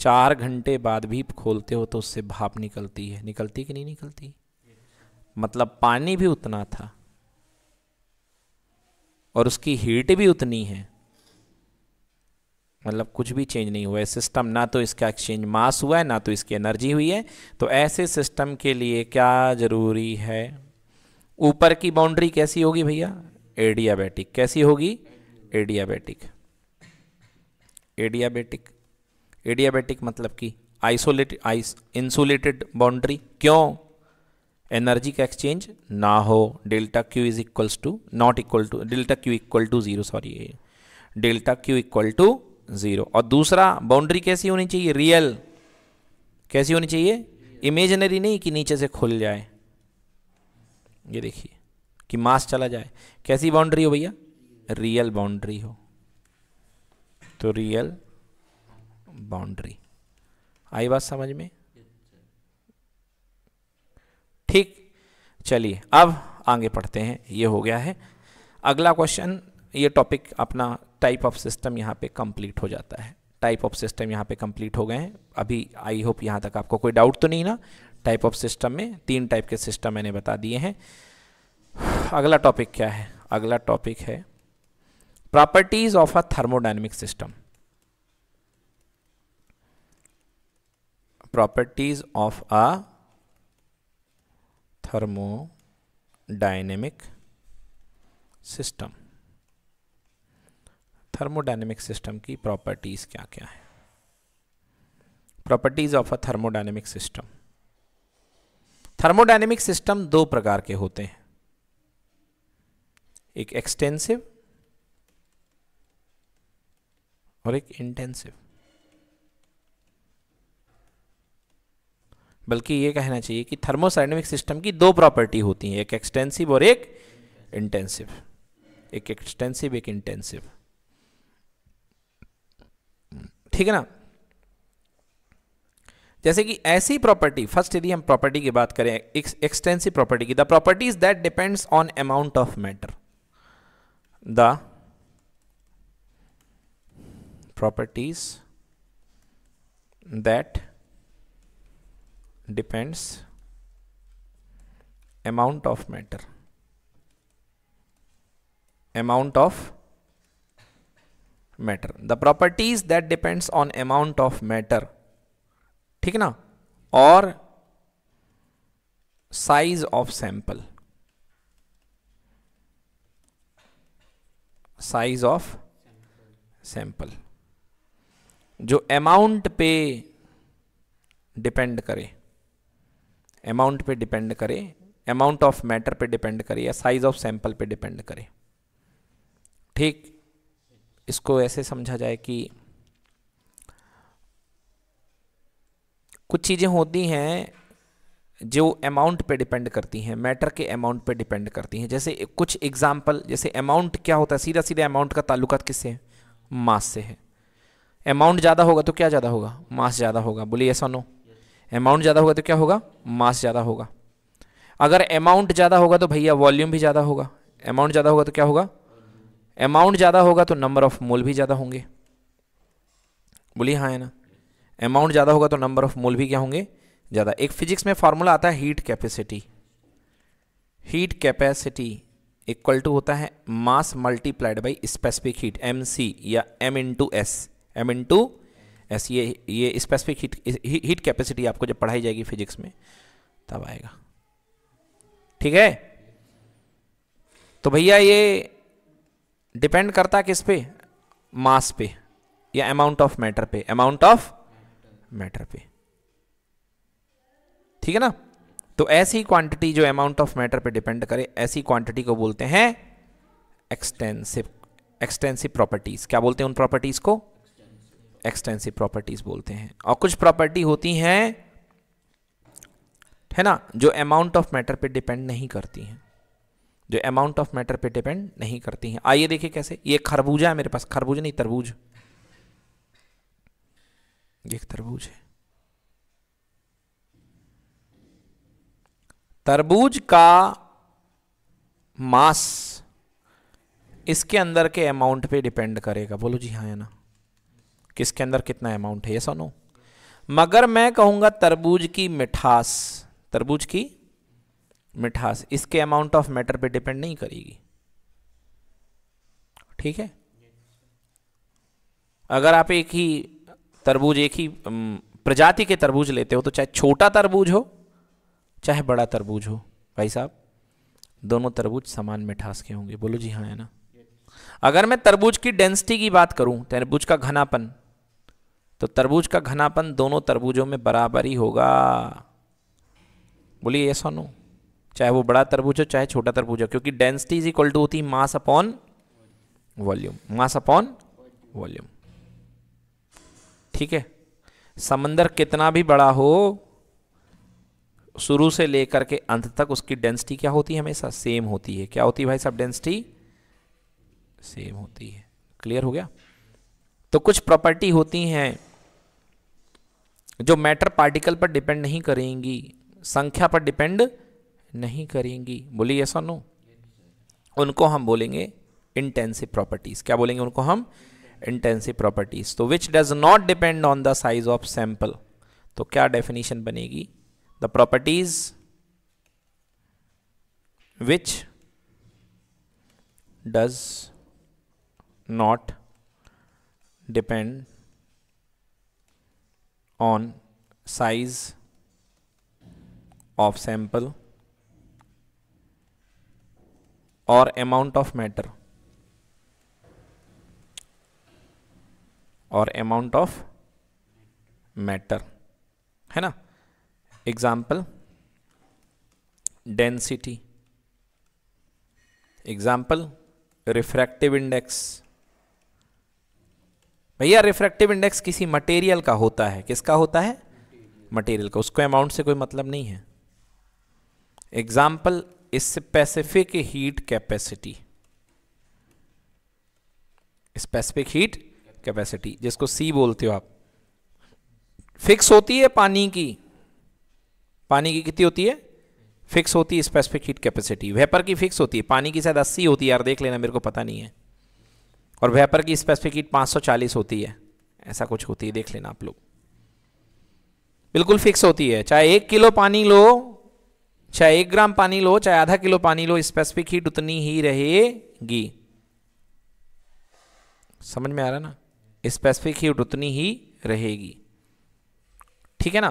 चार घंटे बाद भी खोलते हो तो उससे भाप निकलती है निकलती कि नहीं निकलती मतलब पानी भी उतना था और उसकी हीट भी उतनी है मतलब कुछ भी चेंज नहीं हुआ है सिस्टम ना तो इसका एक्सचेंज मास हुआ है ना तो इसकी एनर्जी हुई है तो ऐसे सिस्टम के लिए क्या ज़रूरी है ऊपर की बाउंड्री कैसी होगी भैया एडियाबैटिक कैसी होगी एडियाबैटिक एडियाबैटिक एडियाबैटिक मतलब कि आइसोलेटेड आइस इंसुलेटेड बाउंड्री क्यों एनर्जी का एक्सचेंज ना हो delta Q is equals to not equal to delta Q equal to zero sorry delta Q equal to zero और दूसरा बाउंड्री कैसी होनी चाहिए रियल कैसी होनी चाहिए इमेजनरी नहीं कि नीचे से खुल जाए ये देखिए कि मास चला जाए कैसी बाउंड्री हो भैया रियल बाउंड्री हो तो रियल बाउंड्री आई बात समझ में ठीक चलिए अब आगे पढ़ते हैं ये हो गया है अगला क्वेश्चन ये टॉपिक अपना टाइप ऑफ सिस्टम यहाँ पे कंप्लीट हो जाता है टाइप ऑफ सिस्टम यहाँ पे कंप्लीट हो गए हैं अभी आई होप यहाँ तक आपको कोई डाउट तो नहीं ना टाइप ऑफ सिस्टम में तीन टाइप के सिस्टम मैंने बता दिए हैं अगला टॉपिक क्या है अगला टॉपिक है properties of a thermodynamic system properties of a thermodynamic system thermodynamic system की प्रॉपर्टीज़ क्या क्या है properties of a thermodynamic system thermodynamic system दो प्रकार के होते हैं एक एक्सटेंसिव और एक इंटेंसिव बल्कि ये कहना चाहिए कि थर्मोसाइनमिक सिस्टम की दो प्रॉपर्टी होती हैं एक एक्सटेंसिव और एक इंटेंसिव एक एक्सटेंसिव एक इंटेंसिव ठीक है ना जैसे कि ऐसी प्रॉपर्टी फर्स्ट यदि हम प्रॉपर्टी की बात करें एक्सटेंसिव प्रॉपर्टी की the properties that depends on amount of matter the properties that depends amount of matter amount of matter the properties that depends on amount of matter ठीक ना और size of sample size of sample जो amount पे depend करे amount पे depend करे amount of matter पे depend करे या साइज ऑफ सैंपल पे डिपेंड करे ठीक इसको ऐसे समझा जाए कि कुछ चीज़ें होती हैं जो अमाउंट पे डिपेंड करती हैं मैटर के अमाउंट पे डिपेंड करती हैं जैसे कुछ एग्जाम्पल जैसे अमाउंट क्या होता है सीधा सीधा अमाउंट का ताल्लुकात किससे है मास से है अमाउंट ज़्यादा होगा तो क्या ज़्यादा होगा मास ज़्यादा होगा बोलिए ऐसा नो अमाउंट ज़्यादा होगा तो क्या होगा मास ज़्यादा होगा अगर अमाउंट ज़्यादा होगा तो भैया वॉल्यूम भी ज़्यादा होगा अमाउंट ज़्यादा होगा तो क्या होगा अमाउंट ज़्यादा होगा तो नंबर ऑफ मोल भी ज़्यादा होंगे बोलिए हाँ है ना अमाउंट ज़्यादा होगा तो नंबर ऑफ मोल भी क्या होंगे ज़्यादा एक फिजिक्स में फार्मूला आता है heat capacity heat capacity equal to होता है mass multiplied by specific heat M C या M into S M into ऐसी ये ये स्पेसिफिक हीट हीट कैपेसिटी आपको जब पढ़ाई जाएगी फिजिक्स में तब आएगा ठीक है तो भैया ये डिपेंड करता किस पे मास पे या अमाउंट ऑफ मैटर पे अमाउंट ऑफ मैटर पे ठीक है ना तो ऐसी क्वांटिटी जो अमाउंट ऑफ मैटर पे डिपेंड करे ऐसी क्वांटिटी को बोलते हैं एक्सटेंसिव एक्सटेंसिव प्रॉपर्टीज क्या बोलते हैं उन प्रॉपर्टीज को एक्सटेंसिव प्रॉपर्टीज बोलते हैं और कुछ प्रॉपर्टी होती हैं है ना जो अमाउंट ऑफ मैटर पे डिपेंड नहीं करती हैं जो अमाउंट ऑफ मैटर पे डिपेंड नहीं करती हैं आइए देखिए कैसे ये खरबूजा है मेरे पास खरबूज नहीं तरबूज एक तरबूज है तरबूज का मास इसके अंदर के अमाउंट पे डिपेंड करेगा बोलो जी हाँ या ना किसके अंदर कितना अमाउंट है ये सोनो मगर मैं कहूंगा तरबूज की मिठास तरबूज की मिठास इसके अमाउंट ऑफ मैटर पे डिपेंड नहीं करेगी ठीक है अगर आप एक ही तरबूज एक ही प्रजाति के तरबूज लेते हो तो चाहे छोटा तरबूज हो चाहे बड़ा तरबूज हो भाई साहब दोनों तरबूज समान मिठास के होंगे बोलो जी हाँ है ना अगर मैं तरबूज की डेंसिटी की बात करूं तरबूज का घनापन तो तरबूज का घनापन दोनों तरबूजों में बराबर ही होगा बोलिए ये सोनो चाहे वो बड़ा तरबूज हो चाहे छोटा तरबूज हो क्योंकि डेंसिटी इज इक्वल टू होती है mass upon volume mass upon volume ठीक है समंदर कितना भी बड़ा हो शुरू से लेकर के अंत तक उसकी डेंसिटी क्या होती है हमेशा सेम होती है क्या होती है भाई सब डेंसिटी सेम होती है क्लियर हो गया तो कुछ प्रॉपर्टी होती हैं जो मैटर पार्टिकल पर डिपेंड नहीं करेंगी संख्या पर डिपेंड नहीं करेंगी बोलिए यस नो उनको हम बोलेंगे इंटेंसिव प्रॉपर्टीज क्या बोलेंगे उनको हम इंटेंसिव प्रॉपर्टीज तो which does not depend on the size of sample तो क्या डेफिनेशन बनेगी the properties which does not depend on size of sample or amount of matter or amount of matter hai na example density example refractive index भैया refractive index किसी material का होता है किसका होता है मटेरियल का उसको अमाउंट से कोई मतलब नहीं है example specific heat capacity specific heat capacity जिसको सी बोलते हो आप फिक्स होती है पानी की पानी की कितनी होती है फिक्स होती है स्पेसिफिक हीट कैपेसिटी वेपर की फिक्स होती है पानी की शायद अस्सी होती है यार देख लेना मेरे को पता नहीं है और वेपर की स्पेसिफिक हीट 540 होती है ऐसा कुछ होती है देख लेना आप लोग बिल्कुल फिक्स होती है चाहे एक किलो पानी लो चाहे एक ग्राम पानी लो चाहे आधा किलो पानी लो स्पेसिफिक हीट उतनी ही रहेगी समझ में आ रहा ना स्पेसिफिक हीट उतनी ही रहेगी ठीक है ना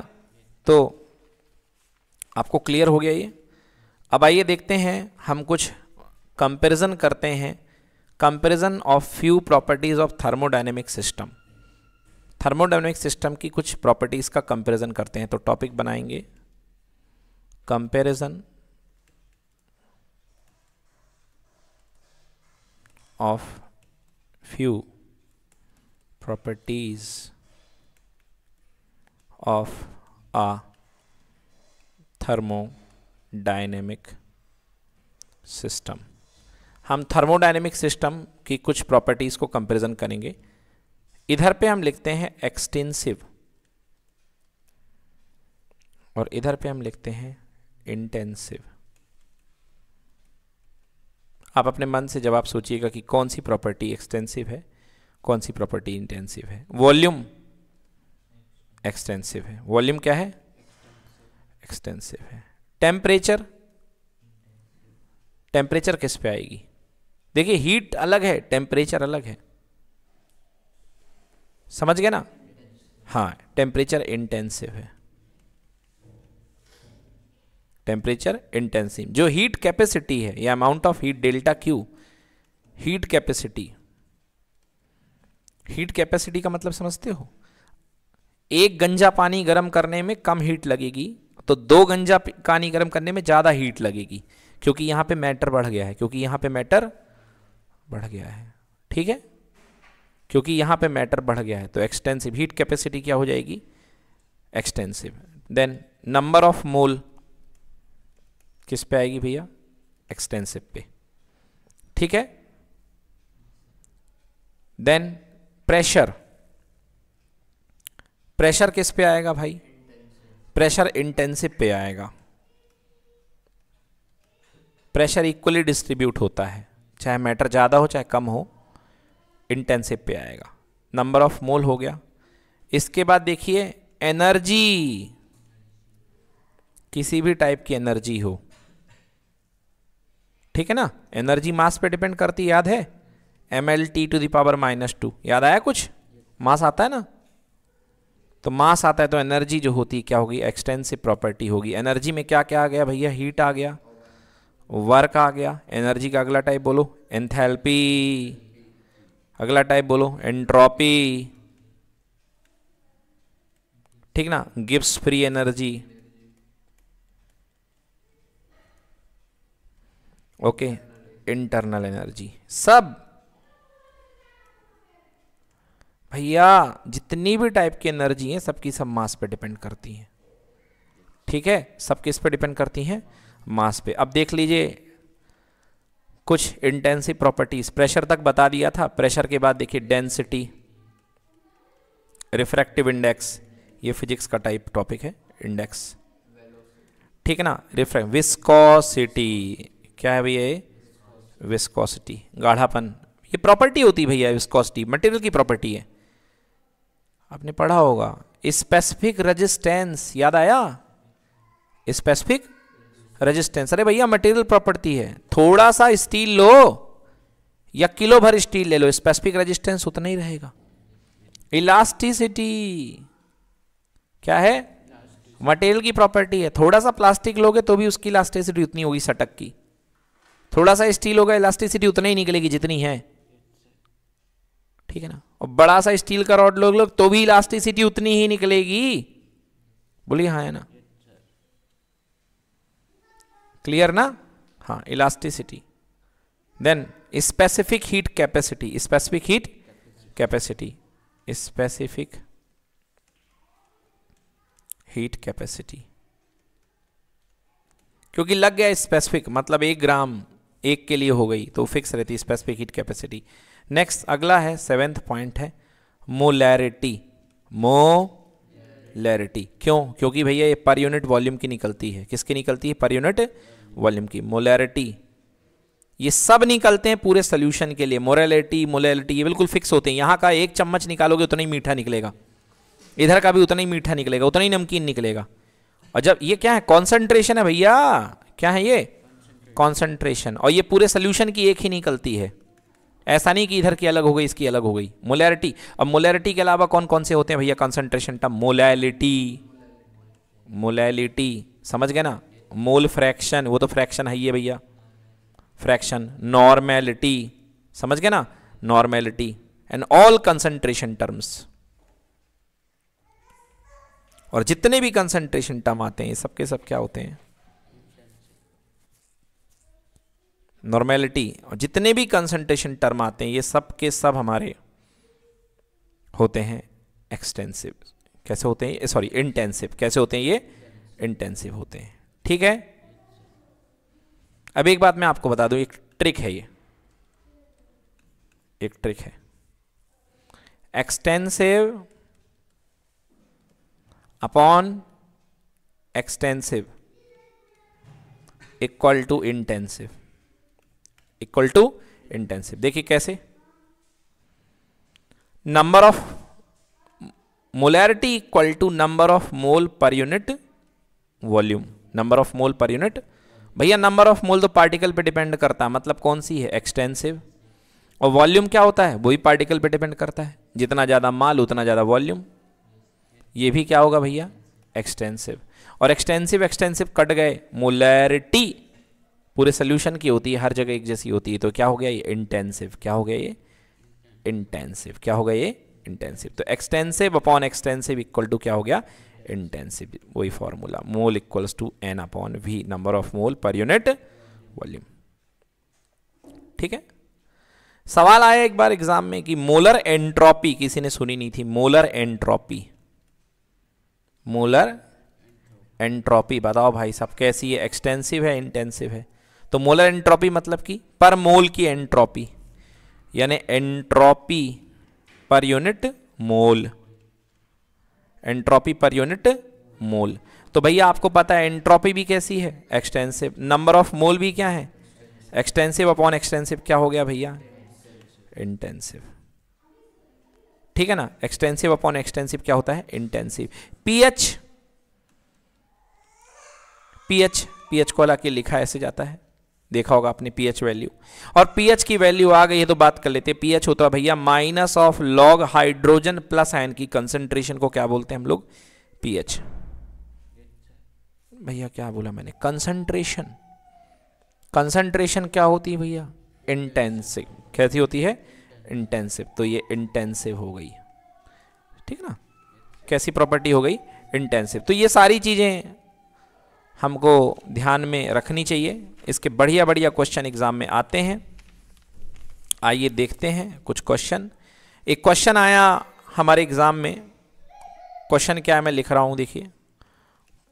तो आपको क्लियर हो गया ये अब आइए देखते हैं हम कुछ कंपैरिजन करते हैं comparison of few properties of thermodynamic system thermodynamic system की कुछ प्रॉपर्टीज़ का कंपेरिजन करते हैं तो टॉपिक बनाएंगे comparison of few properties of a thermodynamic system हम थर्मोडाइनमिक सिस्टम की कुछ प्रॉपर्टीज़ को कंपेरिजन करेंगे इधर पे हम लिखते हैं एक्सटेंसिव और इधर पे हम लिखते हैं इंटेंसिव आप अपने मन से जवाब सोचिएगा कि कौन सी प्रॉपर्टी एक्सटेंसिव है कौन सी प्रॉपर्टी इंटेंसिव है वॉल्यूम एक्सटेंसिव है वॉल्यूम क्या है एक्सटेंसिव है टेम्परेचर टेम्परेचर किस पे आएगी देखिए हीट अलग है टेम्परेचर अलग है समझ गए ना हाँ टेम्परेचर इंटेंसिव है टेम्परेचर इंटेंसिव जो हीट कैपेसिटी है या amount of heat delta Q heat capacity heat capacity का मतलब समझते हो एक गंजा पानी गर्म करने में कम हीट लगेगी तो दो गंजा पानी गर्म करने में ज़्यादा हीट लगेगी क्योंकि यहां पे मैटर बढ़ गया है क्योंकि यहां पे मैटर बढ़ गया है ठीक है क्योंकि यहाँ पे मैटर बढ़ गया है तो एक्सटेंसिव हीट कैपेसिटी क्या हो जाएगी extensive then number of mole किस पे आएगी भैया एक्सटेंसिव पे ठीक है देन प्रेशर प्रेशर किस पे आएगा भाई प्रेशर इंटेंसिव पे आएगा प्रेशर इक्वली डिस्ट्रीब्यूट होता है चाहे मैटर ज़्यादा हो चाहे कम हो इंटेंसिव पे आएगा नंबर ऑफ मोल हो गया इसके बाद देखिए एनर्जी किसी भी टाइप की एनर्जी हो ठीक है ना एनर्जी मास पे डिपेंड करती याद है M L T to the power minus two याद आया कुछ मास आता है ना तो मास आता है तो एनर्जी जो होती है क्या होगी एक्सटेंसिव प्रॉपर्टी होगी एनर्जी में क्या क्या आ गया भैया हीट आ गया वर्क आ गया एनर्जी का अगला टाइप बोलो एंथैल्पी अगला टाइप बोलो एंट्रोपी ठीक ना Gibbs free energy okay internal energy सब भैया जितनी भी टाइप की एनर्जी है सबकी सब मास पे डिपेंड करती है ठीक है सब किस पे डिपेंड करती हैं मास पे अब देख लीजिए कुछ इंटेंसिव प्रॉपर्टीज प्रेशर तक बता दिया था प्रेशर के बाद देखिए डेंसिटी रिफ्रैक्टिव इंडेक्स ये फिजिक्स का टाइप टॉपिक है इंडेक्स ठीक है ना रिफ्रैक्ट विस्कोसिटी क्या है भैया ये विस्कोसिटी गाढ़ापन ये प्रॉपर्टी होती भैया विस्कोसिटी मटेरियल की प्रॉपर्टी है आपने पढ़ा होगा स्पेसिफिक रजिस्टेंस याद आया स्पेसिफिक रेजिस्टेंस अरे भैया मटेरियल प्रॉपर्टी है थोड़ा सा स्टील लो या किलो भर स्टील ले लो स्पेसिफिक रेजिस्टेंस उतना ही रहेगा इलास्टिसिटी क्या है मटेरियल की प्रॉपर्टी है थोड़ा सा प्लास्टिक लोगे तो भी उसकी इलास्टिसिटी उतनी होगी सटक की थोड़ा सा स्टील होगा इलास्टिसिटी उतना ही निकलेगी जितनी है ठीक है ना और बड़ा सा स्टील का रॉड लोग लो तो भी इलास्टिसिटी उतनी ही निकलेगी बोलिए हाँ है ना क्लियर ना हाँ elasticity then specific heat capacity specific heat capacity specific heat capacity क्योंकि लग गया स्पेसिफिक मतलब एक ग्राम एक के लिए हो गई तो फिक्स रहती स्पेसिफिक हीट कैपेसिटी नेक्स्ट अगला है सेवेंथ पॉइंट है मोलैरिटी मो मोलैरिटी क्यों क्योंकि भैया ये पर यूनिट वॉल्यूम की निकलती है किसकी निकलती है पर यूनिट वॉल्यूम की मोलैरिटी ये सब निकलते हैं पूरे सोल्यूशन के लिए मोरेलिटी मोलैरिटी ये बिल्कुल फिक्स होते हैं यहाँ का एक चम्मच निकालोगे उतना ही मीठा निकलेगा इधर का भी उतना ही मीठा निकलेगा उतना ही नमकीन निकलेगा और जब ये क्या है कॉन्सेंट्रेशन है भैया क्या है ये कॉन्सेंट्रेशन और ये पूरे सोल्यूशन की एक ही निकलती है ऐसा नहीं कि इधर की अलग हो गई इसकी अलग हो गई मोलैरिटी अब मोलैरिटी के अलावा कौन कौन से होते हैं भैया कॉन्सेंट्रेशन टर्म मोलैलिटी मोलैलिटी समझ गए ना मोल फ्रैक्शन वो तो फ्रैक्शन है है भैया फ्रैक्शन नॉर्मैलिटी समझ गए ना normality and all concentration terms और जितने भी कंसंट्रेशन टर्म आते हैं सबके सब क्या होते हैं नॉर्मेलिटी और जितने भी कंसंट्रेशन टर्म आते हैं ये सब के सब हमारे होते हैं एक्सटेंसिव कैसे होते हैं सॉरी इंटेंसिव कैसे होते हैं ये इंटेंसिव होते हैं ठीक है अब एक बात मैं आपको बता दूं एक ट्रिक है ये एक ट्रिक है extensive upon extensive equal to intensive equal to intensive देखिए कैसे number of molarity equal to number of mole per unit volume number of mole per unit भैया नंबर ऑफ मोल तो पार्टिकल पे डिपेंड करता है मतलब कौन सी है एक्सटेंसिव और वॉल्यूम क्या होता है वही पार्टिकल पे डिपेंड करता है जितना ज़्यादा माल उतना ज़्यादा वॉल्यूम ये भी क्या होगा भैया एक्सटेंसिव और एक्सटेंसिव एक्सटेंसिव कट गए मोलैरिटी पूरे सोल्यूशन की होती है हर जगह एक जैसी होती है तो क्या हो गया ये इंटेंसिव क्या हो गया ये इंटेंसिव क्या हो गया ये इंटेंसिव तो extensive upon extensive equal to क्या हो गया इंटेंसिव वही formula mole equals to N upon V number of mole per unit volume ठीक है सवाल आया एक बार एग्जाम में कि मोलर एंट्रोपी किसी ने सुनी नहीं थी मोलर एंट्रोपी मोलर एंट्रोपी बताओ भाई सब कैसी है एक्सटेंसिव है इंटेंसिव है तो मोलर एंट्रोपी मतलब कि पर मोल की एंट्रोपी यानी entropy per unit mole entropy per unit mole तो भैया आपको पता है एंट्रोपी भी कैसी है एक्सटेंसिव नंबर ऑफ मोल भी क्या है एक्सटेंसिव अपॉन एक्सटेंसिव क्या हो गया भैया इंटेंसिव ठीक है ना एक्सटेंसिव अपॉन एक्सटेंसिव क्या होता है इंटेंसिव पीएच पीएच पीएच को लाके लिखा ऐसे जाता है देखा होगा आपने पी वैल्यू और पीएच की वैल्यू आ गई है तो बात कर लेते हैं पीएच होता है भैया minus of log hydrogen plus ion की कंसेंट्रेशन को क्या बोलते हैं हम लोग पी भैया क्या बोला मैंने कंसंट्रेशन कंसंट्रेशन क्या होती है भैया इंटेंसिव कैसी होती है इंटेंसिव तो ये इंटेंसिव हो गई ठीक ना कैसी प्रॉपर्टी हो गई इंटेंसिव तो ये सारी चीज़ें हमको ध्यान में रखनी चाहिए इसके बढ़िया बढ़िया क्वेश्चन एग्जाम में आते हैं आइए देखते हैं कुछ क्वेश्चन एक क्वेश्चन आया हमारे एग्जाम में क्वेश्चन क्या है मैं लिख रहा हूं देखिए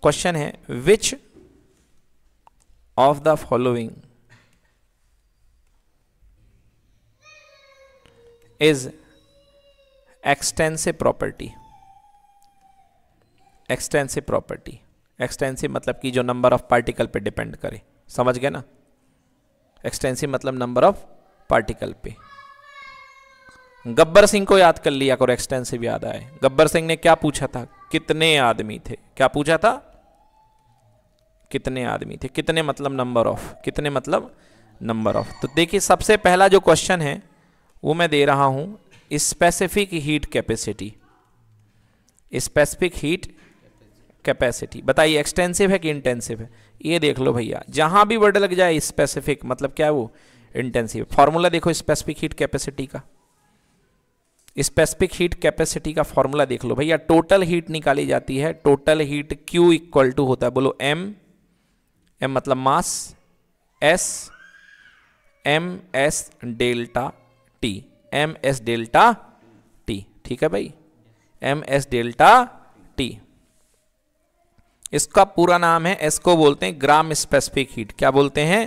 क्वेश्चन है which of the following is extensive property extensive property extensive मतलब कि जो नंबर ऑफ पार्टिकल पे डिपेंड करे समझ गए ना एक्सटेंसिव मतलब नंबर ऑफ पार्टिकल पे गब्बर सिंह को याद कर लिया करो एक्सटेंसिव याद आए गब्बर सिंह ने क्या पूछा था कितने आदमी थे क्या पूछा था कितने आदमी थे कितने मतलब नंबर ऑफ कितने मतलब नंबर ऑफ तो देखिए सबसे पहला जो क्वेश्चन है वो मैं दे रहा हूं specific heat capacity specific heat capacity बताइए एक्सटेंसिव है कि इंटेंसिव है ये देख लो भैया जहाँ भी वर्ड लग जाए स्पेसिफिक मतलब क्या है वो इंटेंसिव फॉर्मूला देखो स्पेसिफिक हीट कैपेसिटी का स्पेसिफिक हीट कैपेसिटी का फॉर्मूला देख लो भैया टोटल हीट निकाली जाती है total heat Q equal to होता है बोलो M M मतलब mass S M S delta T M S delta T ठीक है भाई एम एस डेल्टा इसका पूरा नाम है इसको बोलते हैं ग्राम स्पेसिफिक हीट क्या बोलते हैं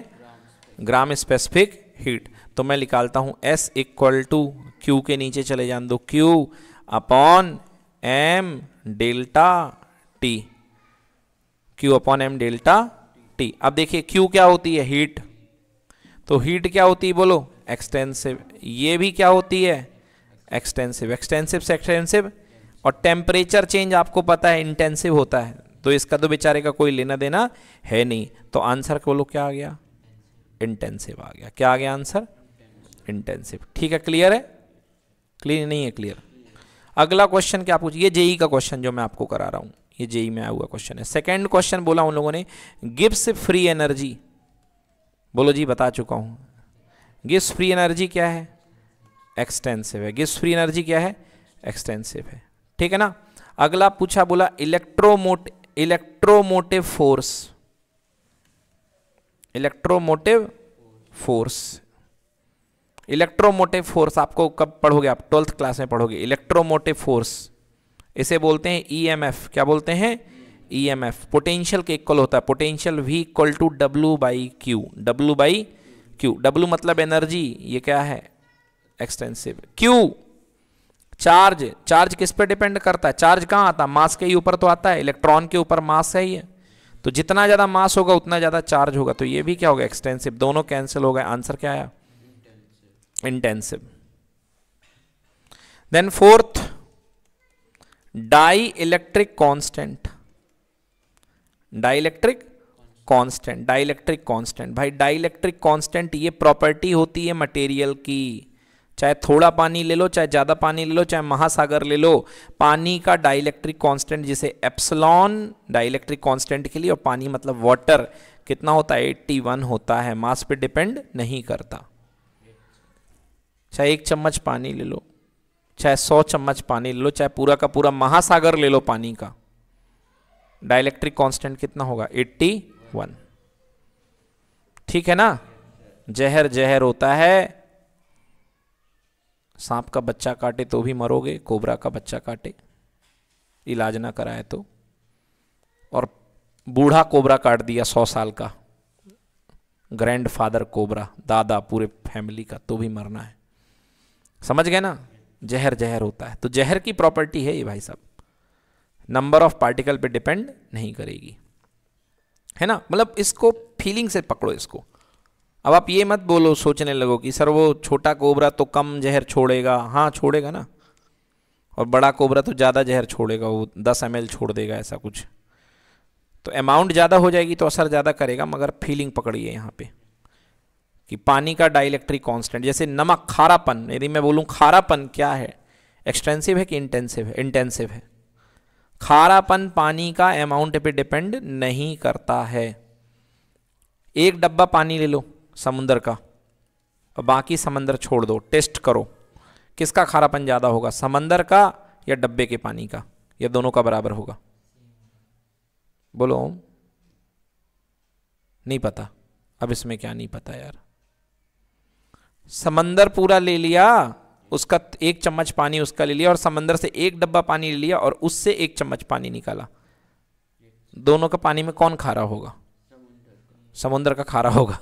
ग्राम स्पेसिफिक हीट तो मैं निकालता हूं एस इक्वल टू क्यू के नीचे चले जान दो Q upon M delta T Q upon M delta T अब देखिए क्यू क्या होती है हीट तो हीट क्या होती है बोलो एक्सटेंसिव ये भी क्या होती है एक्सटेंसिव एक्सटेंसिव से एक्सटेंसिव और टेम्परेचर चेंज आपको पता है इंटेंसिव होता है तो इसका तो बेचारे का कोई लेना देना है नहीं तो आंसर को बोलो क्या आ गया इंटेंसिव आ गया क्या आ गया आंसर इंटेंसिव ठीक है क्लियर है क्लियर नहीं है क्लियर अगला क्वेश्चन क्या पूछ ये जेई का क्वेश्चन जो मैं आपको करा रहा हूं ये जेई में आया हुआ क्वेश्चन है सेकेंड क्वेश्चन बोला उन लोगों ने गिब्स फ्री एनर्जी बोलो जी बता चुका हूं गिफ्स फ्री एनर्जी क्या है एक्सटेंसिव है गिब्स फ्री एनर्जी क्या है एक्सटेंसिव है ठीक है ना अगला पूछा बोला इलेक्ट्रोमोट electromotive force electromotive force electromotive force आपको कब पढ़ोगे आप ट्वेल्थ क्लास में पढ़ोगे इलेक्ट्रोमोटिव फोर्स इसे बोलते हैं एफ e क्या बोलते हैं ई एफ पोटेंशियल के इक्वल होता है potential V equal to W by Q W by Q W मतलब एनर्जी ये क्या है एक्सटेंसिव क्यू चार्ज चार्ज किस पे डिपेंड करता है चार्ज कहाँ आता है मास के ही ऊपर तो आता है इलेक्ट्रॉन के ऊपर मास है ये तो जितना ज़्यादा मास होगा उतना ज़्यादा चार्ज होगा तो ये भी क्या होगा एक्सटेंसिव दोनों कैंसिल हो गए आंसर क्या आया intensive then fourth dielectric constant dielectric constant dielectric constant भाई डाई इलेक्ट्रिक कॉन्स्टेंट ये प्रॉपर्टी होती है मटेरियल की चाहे थोड़ा पानी ले लो चाहे ज़्यादा पानी ले लो चाहे महासागर ले लो पानी का डाइलेक्ट्रिक कांस्टेंट जिसे एप्सलॉन डाइलेक्ट्रिक कांस्टेंट के लिए और पानी मतलब वाटर कितना होता है 81 होता है मास पे डिपेंड नहीं करता चाहे एक चम्मच पानी ले लो चाहे सौ चम्मच पानी ले लो चाहे पूरा का पूरा महासागर ले लो पानी का डायलैक्ट्रिक कॉन्स्टेंट कितना होगा वन ठीक है ना जहर जहर होता है सांप का बच्चा काटे तो भी मरोगे कोबरा का बच्चा काटे इलाज ना कराए तो और बूढ़ा कोबरा काट दिया सौ साल का ग्रैंडफादर कोबरा दादा पूरे फैमिली का तो भी मरना है समझ गए ना जहर जहर होता है तो जहर की प्रॉपर्टी है ये भाई साहब नंबर ऑफ पार्टिकल पे डिपेंड नहीं करेगी है ना मतलब इसको फीलिंग से पकड़ो इसको अब आप ये मत बोलो सोचने लगो कि सर वो छोटा कोबरा तो कम जहर छोड़ेगा हाँ छोड़ेगा ना और बड़ा कोबरा तो ज़्यादा जहर छोड़ेगा वो दस एम छोड़ देगा ऐसा कुछ तो अमाउंट ज़्यादा हो जाएगी तो असर ज़्यादा करेगा मगर फीलिंग पकड़िए यहाँ पे कि पानी का डाइलेक्ट्रिक कांस्टेंट जैसे नमक खारापन यदि मैं बोलूँ खारापन क्या है एक्सटेंसिव है कि इंटेंसिव है इंटेंसिव है खारापन पानी का अमाउंट पे डिपेंड नहीं करता है एक डब्बा पानी ले लो समुंदर का और बाकी समंदर छोड़ दो टेस्ट करो किसका खारापन ज़्यादा होगा समंदर का या डब्बे के पानी का या दोनों का बराबर होगा बोलो नहीं पता अब इसमें क्या नहीं पता यार समंदर पूरा ले लिया उसका एक चम्मच पानी उसका ले लिया और समंदर से एक डब्बा पानी ले लिया और उससे एक चम्मच पानी निकाला दोनों का पानी में कौन खारा होगा समुंदर का खारा होगा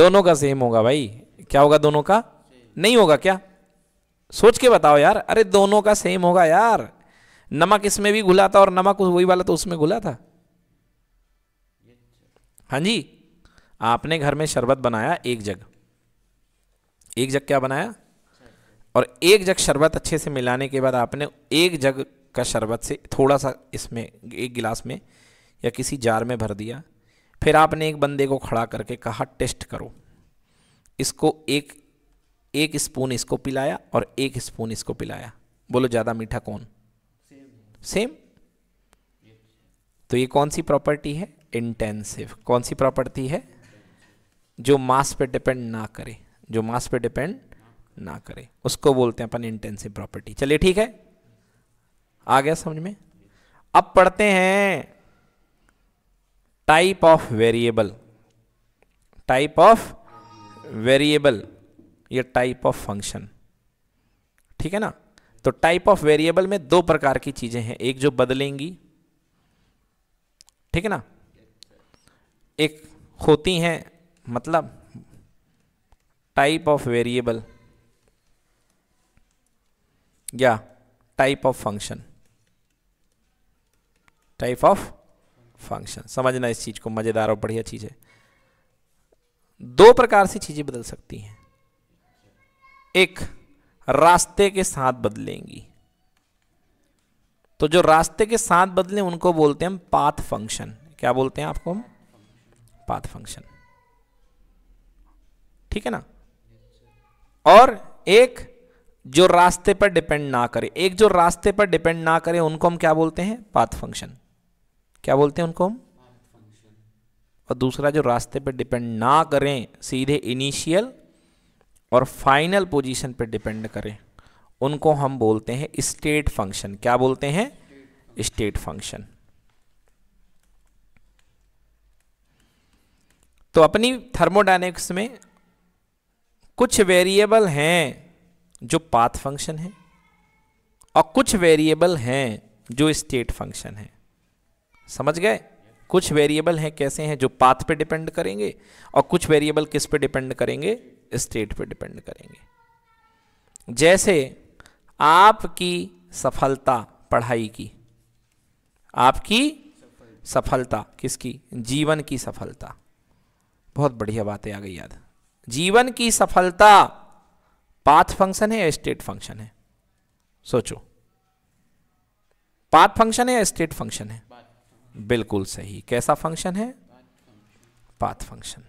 दोनों का सेम होगा भाई क्या होगा दोनों का नहीं होगा क्या सोच के बताओ यार अरे दोनों का सेम होगा यार नमक इसमें भी घुला था और नमक वही वाला तो उसमें घुला था हाँ जी आपने घर में शरबत बनाया एक जग एक जग क्या बनाया और एक जग शरबत अच्छे से मिलाने के बाद आपने एक जग का शरबत से थोड़ा सा इसमें एक गिलास में या किसी जार में भर दिया फिर आपने एक बंदे को खड़ा करके कहा टेस्ट करो इसको एक एक स्पून इसको पिलाया और एक स्पून इसको पिलाया बोलो ज़्यादा मीठा कौन सेम तो ये कौन सी प्रॉपर्टी है इंटेंसिव कौन सी प्रॉपर्टी है जो मास पे डिपेंड ना करे जो मास पे डिपेंड ना करे उसको बोलते हैं अपन इंटेंसिव प्रॉपर्टी चलिए ठीक है आ गया समझ में अब पढ़ते हैं type of variable type of variable या टाइप ऑफ फंक्शन ठीक है ना तो टाइप ऑफ वेरिएबल में दो प्रकार की चीजें हैं एक जो बदलेंगी ठीक है ना एक होती हैं मतलब टाइप ऑफ वेरिएबल या type of function type of function समझना इस चीज़ को मज़ेदार और बढ़िया चीज़ है दो प्रकार से चीज़ें बदल सकती हैं एक रास्ते के साथ बदलेंगी तो जो रास्ते के साथ बदले उनको बोलते हैं हम पाथ फंक्शन क्या बोलते हैं आपको हम पाथ फंक्शन ठीक है ना और एक जो रास्ते पर डिपेंड ना करे एक जो रास्ते पर डिपेंड ना करे उनको हम क्या बोलते हैं पाथ फंक्शन क्या बोलते हैं उनको हम और दूसरा जो रास्ते पर डिपेंड ना करें सीधे इनिशियल और फाइनल पोजीशन पर डिपेंड करें उनको हम बोलते हैं स्टेट फंक्शन क्या बोलते हैं स्टेट फंक्शन तो अपनी थर्मोडाइनेमिक्स में कुछ वेरिएबल हैं जो पाथ फंक्शन है और कुछ वेरिएबल हैं जो स्टेट फंक्शन है समझ गए कुछ वेरिएबल हैं कैसे हैं जो पाथ पे डिपेंड करेंगे और कुछ वेरिएबल किस पे डिपेंड करेंगे स्टेट पे डिपेंड करेंगे जैसे आपकी सफलता पढ़ाई की आपकी सफलता किसकी जीवन की सफलता बहुत बढ़िया बातें आ गई याद जीवन की सफलता पाथ फंक्शन है या स्टेट फंक्शन है सोचो पाथ फंक्शन है या स्टेट फंक्शन है बिल्कुल सही कैसा फंक्शन है पाथ फंक्शन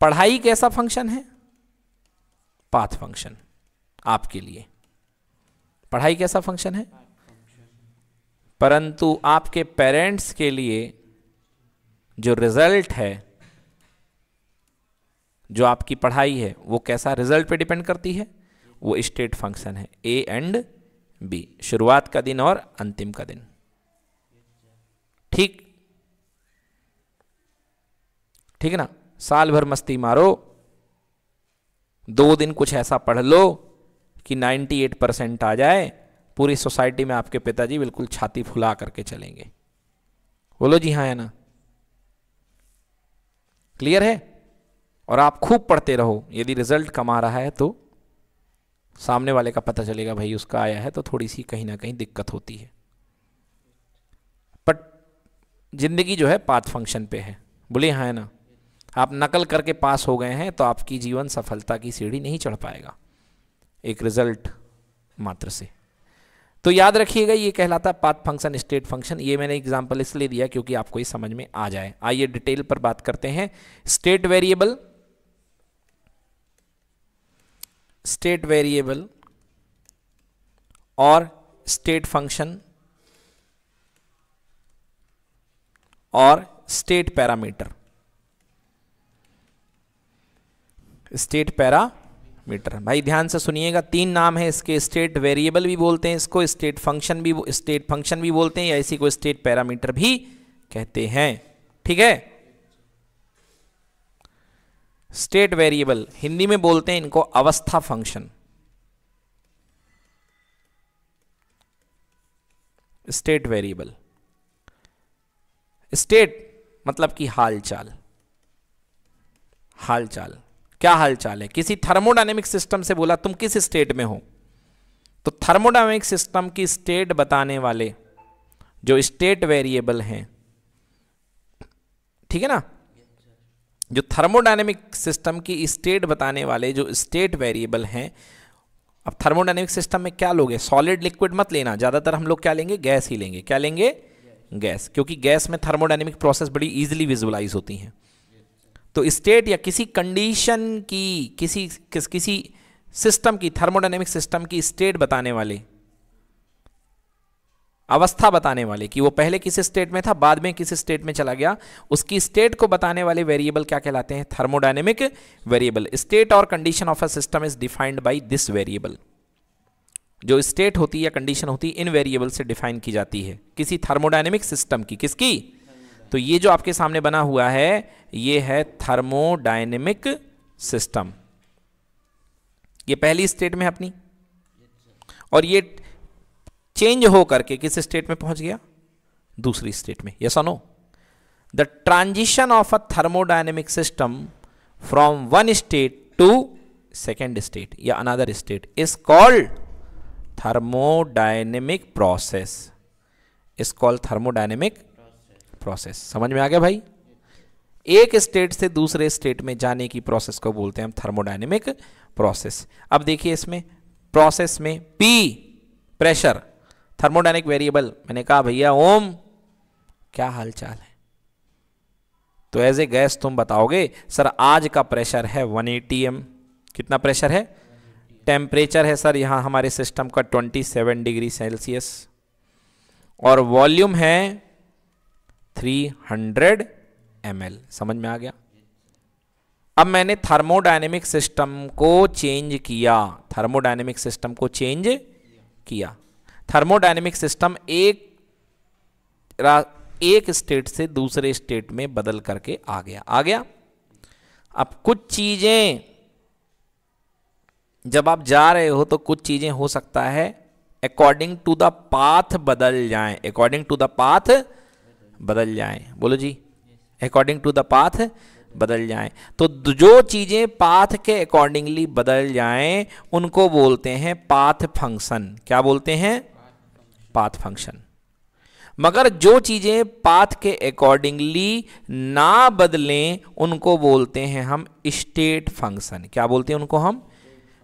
पढ़ाई कैसा फंक्शन है पाथ फंक्शन आपके लिए पढ़ाई कैसा फंक्शन है परंतु आपके पेरेंट्स के लिए जो रिजल्ट है जो आपकी पढ़ाई है वो कैसा रिजल्ट पे डिपेंड करती है वो स्टेट फंक्शन है ए एंड बी शुरुआत का दिन और अंतिम का दिन ठीक ठीक है ना साल भर मस्ती मारो दो दिन कुछ ऐसा पढ़ लो कि 98 परसेंट आ जाए पूरी सोसाइटी में आपके पिताजी बिल्कुल छाती फुला करके चलेंगे बोलो जी हाँ है ना क्लियर है और आप खूब पढ़ते रहो यदि रिजल्ट कमा रहा है तो सामने वाले का पता चलेगा भाई उसका आया है तो थोड़ी सी कहीं ना कहीं दिक्कत होती है ज़िंदगी जो है पाथ फंक्शन पे है बोले हाँ है ना आप नकल करके पास हो गए हैं तो आपकी जीवन सफलता की सीढ़ी नहीं चढ़ पाएगा एक रिजल्ट मात्र से तो याद रखिएगा ये कहलाता पाथ फंक्शन स्टेट फंक्शन ये मैंने एग्जाम्पल इसलिए दिया क्योंकि आपको ये समझ में आ जाए आइए डिटेल पर बात करते हैं स्टेट वेरिएबल स्टेट वेरिएबल और स्टेट फंक्शन और स्टेट पैरामीटर स्टेट पैरामीटर भाई ध्यान से सुनिएगा तीन नाम है इसके स्टेट वेरिएबल भी बोलते हैं इसको स्टेट फंक्शन भी स्टेट फंक्शन भी बोलते हैं या इसी को स्टेट पैरामीटर भी कहते हैं ठीक है स्टेट वेरिएबल हिंदी में बोलते हैं इनको अवस्था फंक्शन स्टेट वेरिएबल स्टेट मतलब कि हाल चाल हाल चाल क्या हाल चाल है किसी थर्मोडाइनेमिक सिस्टम से बोला तुम किस स्टेट में हो तो थर्मोडाइनेमिक सिस्टम की स्टेट बताने वाले जो स्टेट वेरिएबल हैं ठीक है ना जो थर्मोडाइनेमिक सिस्टम की स्टेट बताने वाले जो स्टेट वेरिएबल हैं अब थर्मोडाइनेमिक सिस्टम में क्या लोगे सॉलिड लिक्विड मत लेना ज़्यादातर हम लोग क्या लेंगे गैस ही लेंगे क्या लेंगे गैस क्योंकि गैस में थर्मोडाइनमिक प्रोसेस बड़ी ईजिली विजुअलाइज होती हैं तो स्टेट या किसी कंडीशन की किसी किस किसी सिस्टम की थर्मोडाइनमिक सिस्टम की स्टेट बताने वाले अवस्था बताने वाले कि वो पहले किस स्टेट में था बाद में किस स्टेट में चला गया उसकी स्टेट को बताने वाले वेरिएबल क्या कहलाते हैं थर्मोडाइनमिक वेरिएबल स्टेट और condition of a system is defined by this variable जो स्टेट होती है या कंडीशन होती है इन वेरिएबल से डिफाइन की जाती है किसी थर्मोडाइनमिक सिस्टम की किसकी तो ये जो आपके सामने बना हुआ है ये है थर्मोडाइनमिक सिस्टम ये पहली स्टेट में अपनी और ये चेंज हो करके किस स्टेट में पहुंच गया दूसरी स्टेट में yes no the transition of a thermodynamic system from one state to second state या another state is called thermodynamic process is call thermodynamic process समझ में आ गया भाई एक स्टेट से दूसरे स्टेट में जाने की प्रोसेस को बोलते हैं हम थर्मोडायनेमिक प्रोसेस अब देखिए इसमें प्रोसेस में पी प्रेशर थर्मोडाइनिक वेरिएबल मैंने कहा भैया ओम क्या हालचाल है तो एज ए गैस तुम बताओगे सर आज का प्रेशर है 180 एटीएम कितना प्रेशर है टेम्परेचर है सर यहाँ हमारे सिस्टम का 27 डिग्री सेल्सियस और वॉल्यूम है 300 ml समझ में आ गया अब मैंने थर्मोडाइनेमिक सिस्टम को चेंज किया थर्मोडाइनेमिक सिस्टम को चेंज किया थर्मोडाइनेमिक सिस्टम एक एक स्टेट से दूसरे स्टेट में बदल करके आ गया आ गया अब कुछ चीज़ें जब आप जा रहे हो तो कुछ चीज़ें हो सकता है अकॉर्डिंग टू द पाथ बदल जाएं अकॉर्डिंग टू द पाथ बदल जाएं बोलो जी अकॉर्डिंग टू द पाथ बदल जाएं तो जो चीज़ें पाथ के अकॉर्डिंगली बदल जाएं उनको बोलते हैं पाथ फंक्शन क्या बोलते हैं पाथ फंक्शन मगर जो चीज़ें पाथ के अकॉर्डिंगली ना बदलें उनको बोलते हैं हम स्टेट फंक्शन क्या बोलते हैं उनको हम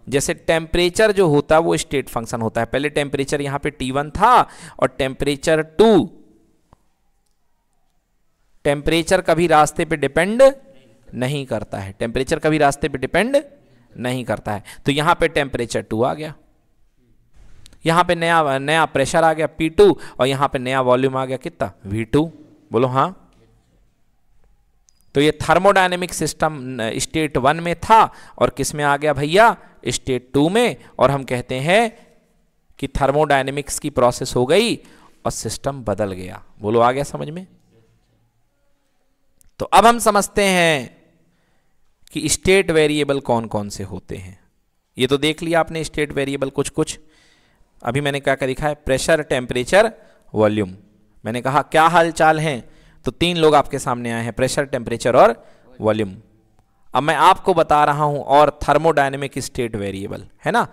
जैसे टेम्परेचर जो होता है वो स्टेट फंक्शन होता है पहले टेम्परेचर यहां पे टी वन था और टेम्परेचर टू टेम्परेचर कभी रास्ते पे डिपेंड नहीं करता है टेम्परेचर कभी रास्ते पे डिपेंड नहीं करता है तो यहां पे टेम्परेचर टू आ गया यहां पे नया नया प्रेशर आ गया पी टू और यहां पे नया वॉल्यूम आ गया कितना वी टू बोलो हाँ तो ये थर्मोडाइनेमिक सिस्टम स्टेट वन में था और किस में आ गया भैया स्टेट टू में और हम कहते हैं कि थर्मोडाइनेमिक्स की प्रोसेस हो गई और सिस्टम बदल गया बोलो आ गया समझ में तो अब हम समझते हैं कि स्टेट वेरिएबल कौन कौन से होते हैं ये तो देख लिया आपने स्टेट वेरिएबल कुछ कुछ अभी मैंने क्या क्या लिखा है प्रेशर टेम्परेचर वॉल्यूम मैंने कहा क्या हालचाल हैं तो तीन लोग आपके सामने आए हैं प्रेशर टेम्परेचर और वॉल्यूम अब मैं आपको बता रहा हूं और थर्मोडायनेमिक स्टेट वेरिएबल है ना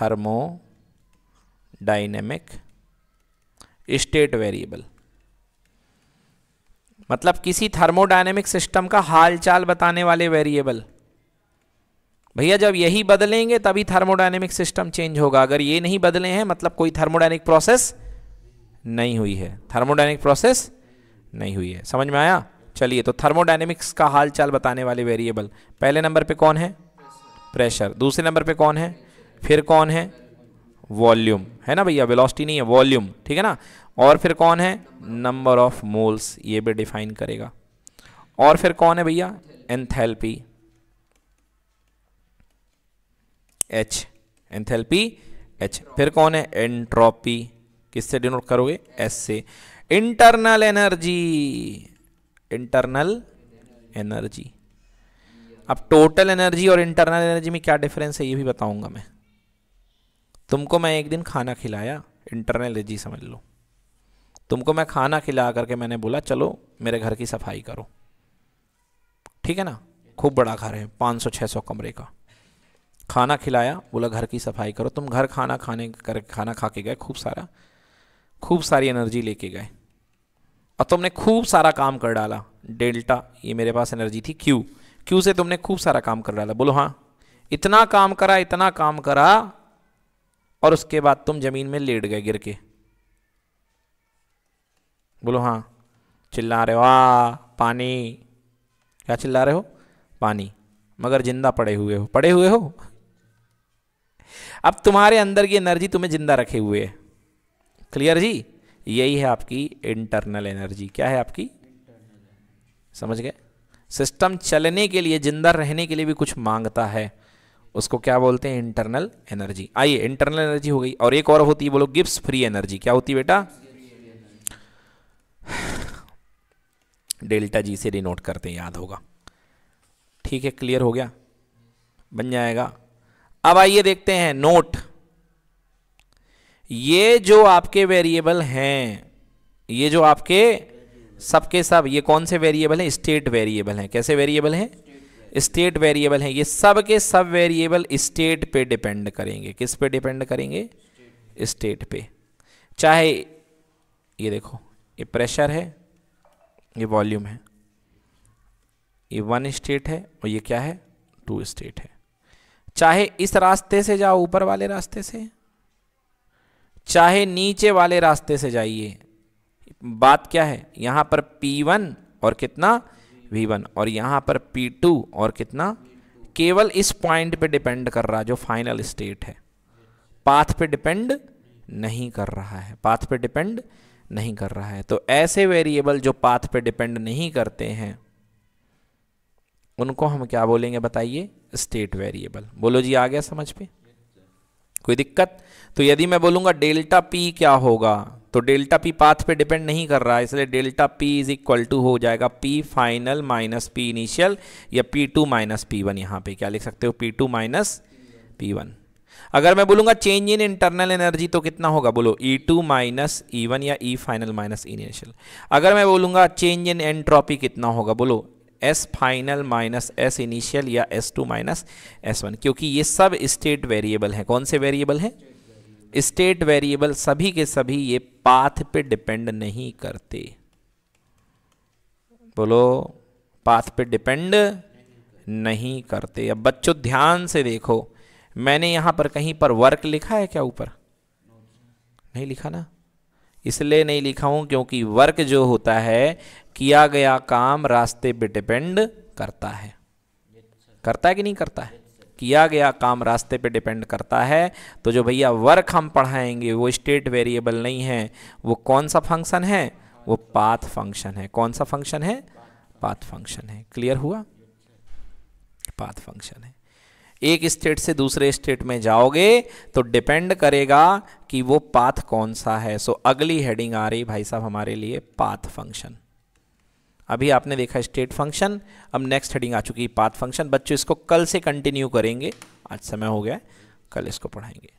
थर्मो डायनेमिक स्टेट वेरिएबल मतलब किसी थर्मोडायनेमिक सिस्टम का हालचाल बताने वाले वेरिएबल भैया जब यही बदलेंगे तभी थर्मोडायनेमिक सिस्टम चेंज होगा अगर ये नहीं बदले हैं मतलब कोई थर्मोडायनेमिक प्रोसेस नहीं हुई है थर्मोडाइनिक प्रोसेस नहीं हुई है समझ में आया चलिए तो थर्मोडाइनमिक्स का हाल चाल बताने वाले वेरिएबल पहले नंबर पे कौन है प्रेशर दूसरे नंबर पे कौन है फिर कौन है वॉल्यूम है ना भैया वेलोसिटी नहीं है वॉल्यूम ठीक है ना और फिर कौन है नंबर ऑफ मोल्स ये भी डिफाइन करेगा और फिर कौन है भैया एंथैल्पी एच एंथैल्पी एच फिर कौन है एंट्रोपी किससे डिनोट करोगे एस से इंटरनल एनर्जी इंटरनल एनर्जी अब टोटल एनर्जी और इंटरनल एनर्जी में क्या डिफरेंस है ये भी बताऊंगा मैं तुमको मैं एक दिन खाना खिलाया इंटरनल एनर्जी समझ लो तुमको मैं खाना खिला करके मैंने बोला चलो मेरे घर की सफाई करो ठीक है ना खूब बड़ा घर है 500-600 कमरे का खाना खिलाया बोला घर की सफाई करो तुम घर खाना खाने कर खाना खा के गए खूब सारा खूब सारी एनर्जी लेके गए और तुमने खूब सारा काम कर डाला डेल्टा ये मेरे पास एनर्जी थी क्यू क्यू से तुमने खूब सारा काम कर डाला बोलो हाँ इतना काम करा इतना काम करा और उसके बाद तुम जमीन में लेट गए गिर के बोलो हाँ चिल्ला रहे हो आ पानी क्या चिल्ला रहे हो पानी मगर जिंदा पड़े हुए हो पड़े हुए हो अब तुम्हारे अंदर की एनर्जी तुम्हें जिंदा रखे हुए है क्लियर जी यही है आपकी इंटरनल एनर्जी क्या है आपकी समझ गए सिस्टम चलने के लिए जिंदा रहने के लिए भी कुछ मांगता है उसको क्या बोलते हैं इंटरनल एनर्जी आइए इंटरनल एनर्जी हो गई और एक और होती है बोलो गिप्स फ्री एनर्जी क्या होती है बेटा डेल्टा जी से डिनोट करते हैं याद होगा ठीक है क्लियर हो गया बन जाएगा अब आइए देखते हैं नोट ये जो आपके वेरिएबल हैं ये जो आपके सबके सब ये कौन से वेरिएबल हैं स्टेट वेरिएबल हैं कैसे वेरिएबल हैं स्टेट वेरिएबल हैं ये सब के सब वेरिएबल स्टेट पे डिपेंड करेंगे किस पे डिपेंड करेंगे स्टेट पे चाहे ये देखो ये प्रेशर है ये वॉल्यूम है ये वन स्टेट है और ये क्या है टू स्टेट है चाहे इस रास्ते से जाओ ऊपर वाले रास्ते से चाहे नीचे वाले रास्ते से जाइए बात क्या है यहाँ पर P1 और कितना V1 और यहाँ पर P2 और कितना केवल इस पॉइंट पे डिपेंड कर रहा जो फाइनल स्टेट है पाथ पे डिपेंड नहीं कर रहा है पाथ पे डिपेंड नहीं कर रहा है तो ऐसे वेरिएबल जो पाथ पे डिपेंड नहीं करते हैं उनको हम क्या बोलेंगे बताइए स्टेट वेरिएबल बोलो जी आ गया समझ पे कोई दिक्कत तो यदि मैं बोलूंगा डेल्टा पी क्या होगा तो डेल्टा पी पाथ पे डिपेंड नहीं कर रहा है इसलिए delta P is equal to हो जाएगा P final minus P initial या P two minus P one यहाँ पे क्या लिख सकते हो P two minus P one अगर मैं बोलूंगा चेंज इन इंटरनल एनर्जी तो कितना होगा बोलो E two minus E one या ई फाइनल माइनस इनिशियल अगर मैं बोलूंगा चेंज इन एंट्रॉपी कितना होगा बोलो S final minus S initial या S two minus S one क्योंकि ये सब स्टेट वेरिएबल हैं कौन से वेरिएबल हैं स्टेट वेरिएबल सभी के सभी ये पाथ पे डिपेंड नहीं करते बोलो पाथ पे डिपेंड नहीं करते अब बच्चों ध्यान से देखो मैंने यहां पर कहीं पर वर्क लिखा है क्या ऊपर नहीं लिखा ना इसलिए नहीं लिखा हूं क्योंकि वर्क जो होता है किया गया काम रास्ते पे डिपेंड करता है करता है कि नहीं करता है किया गया काम रास्ते पे डिपेंड करता है तो जो भैया वर्क हम पढ़ाएंगे वो स्टेट वेरिएबल नहीं है वो कौन सा फंक्शन है वो पाथ फंक्शन है कौन सा फंक्शन है पाथ फंक्शन है क्लियर हुआ पाथ फंक्शन है एक स्टेट से दूसरे स्टेट में जाओगे तो डिपेंड करेगा कि वो पाथ कौन सा है सो अगली हेडिंग आ रही भाई साहब हमारे लिए पाथ फंक्शन अभी आपने देखा स्टेट फंक्शन अब नेक्स्ट हेडिंग आ चुकी है पाथ फंक्शन बच्चों इसको कल से कंटिन्यू करेंगे आज समय हो गया है कल इसको पढ़ाएंगे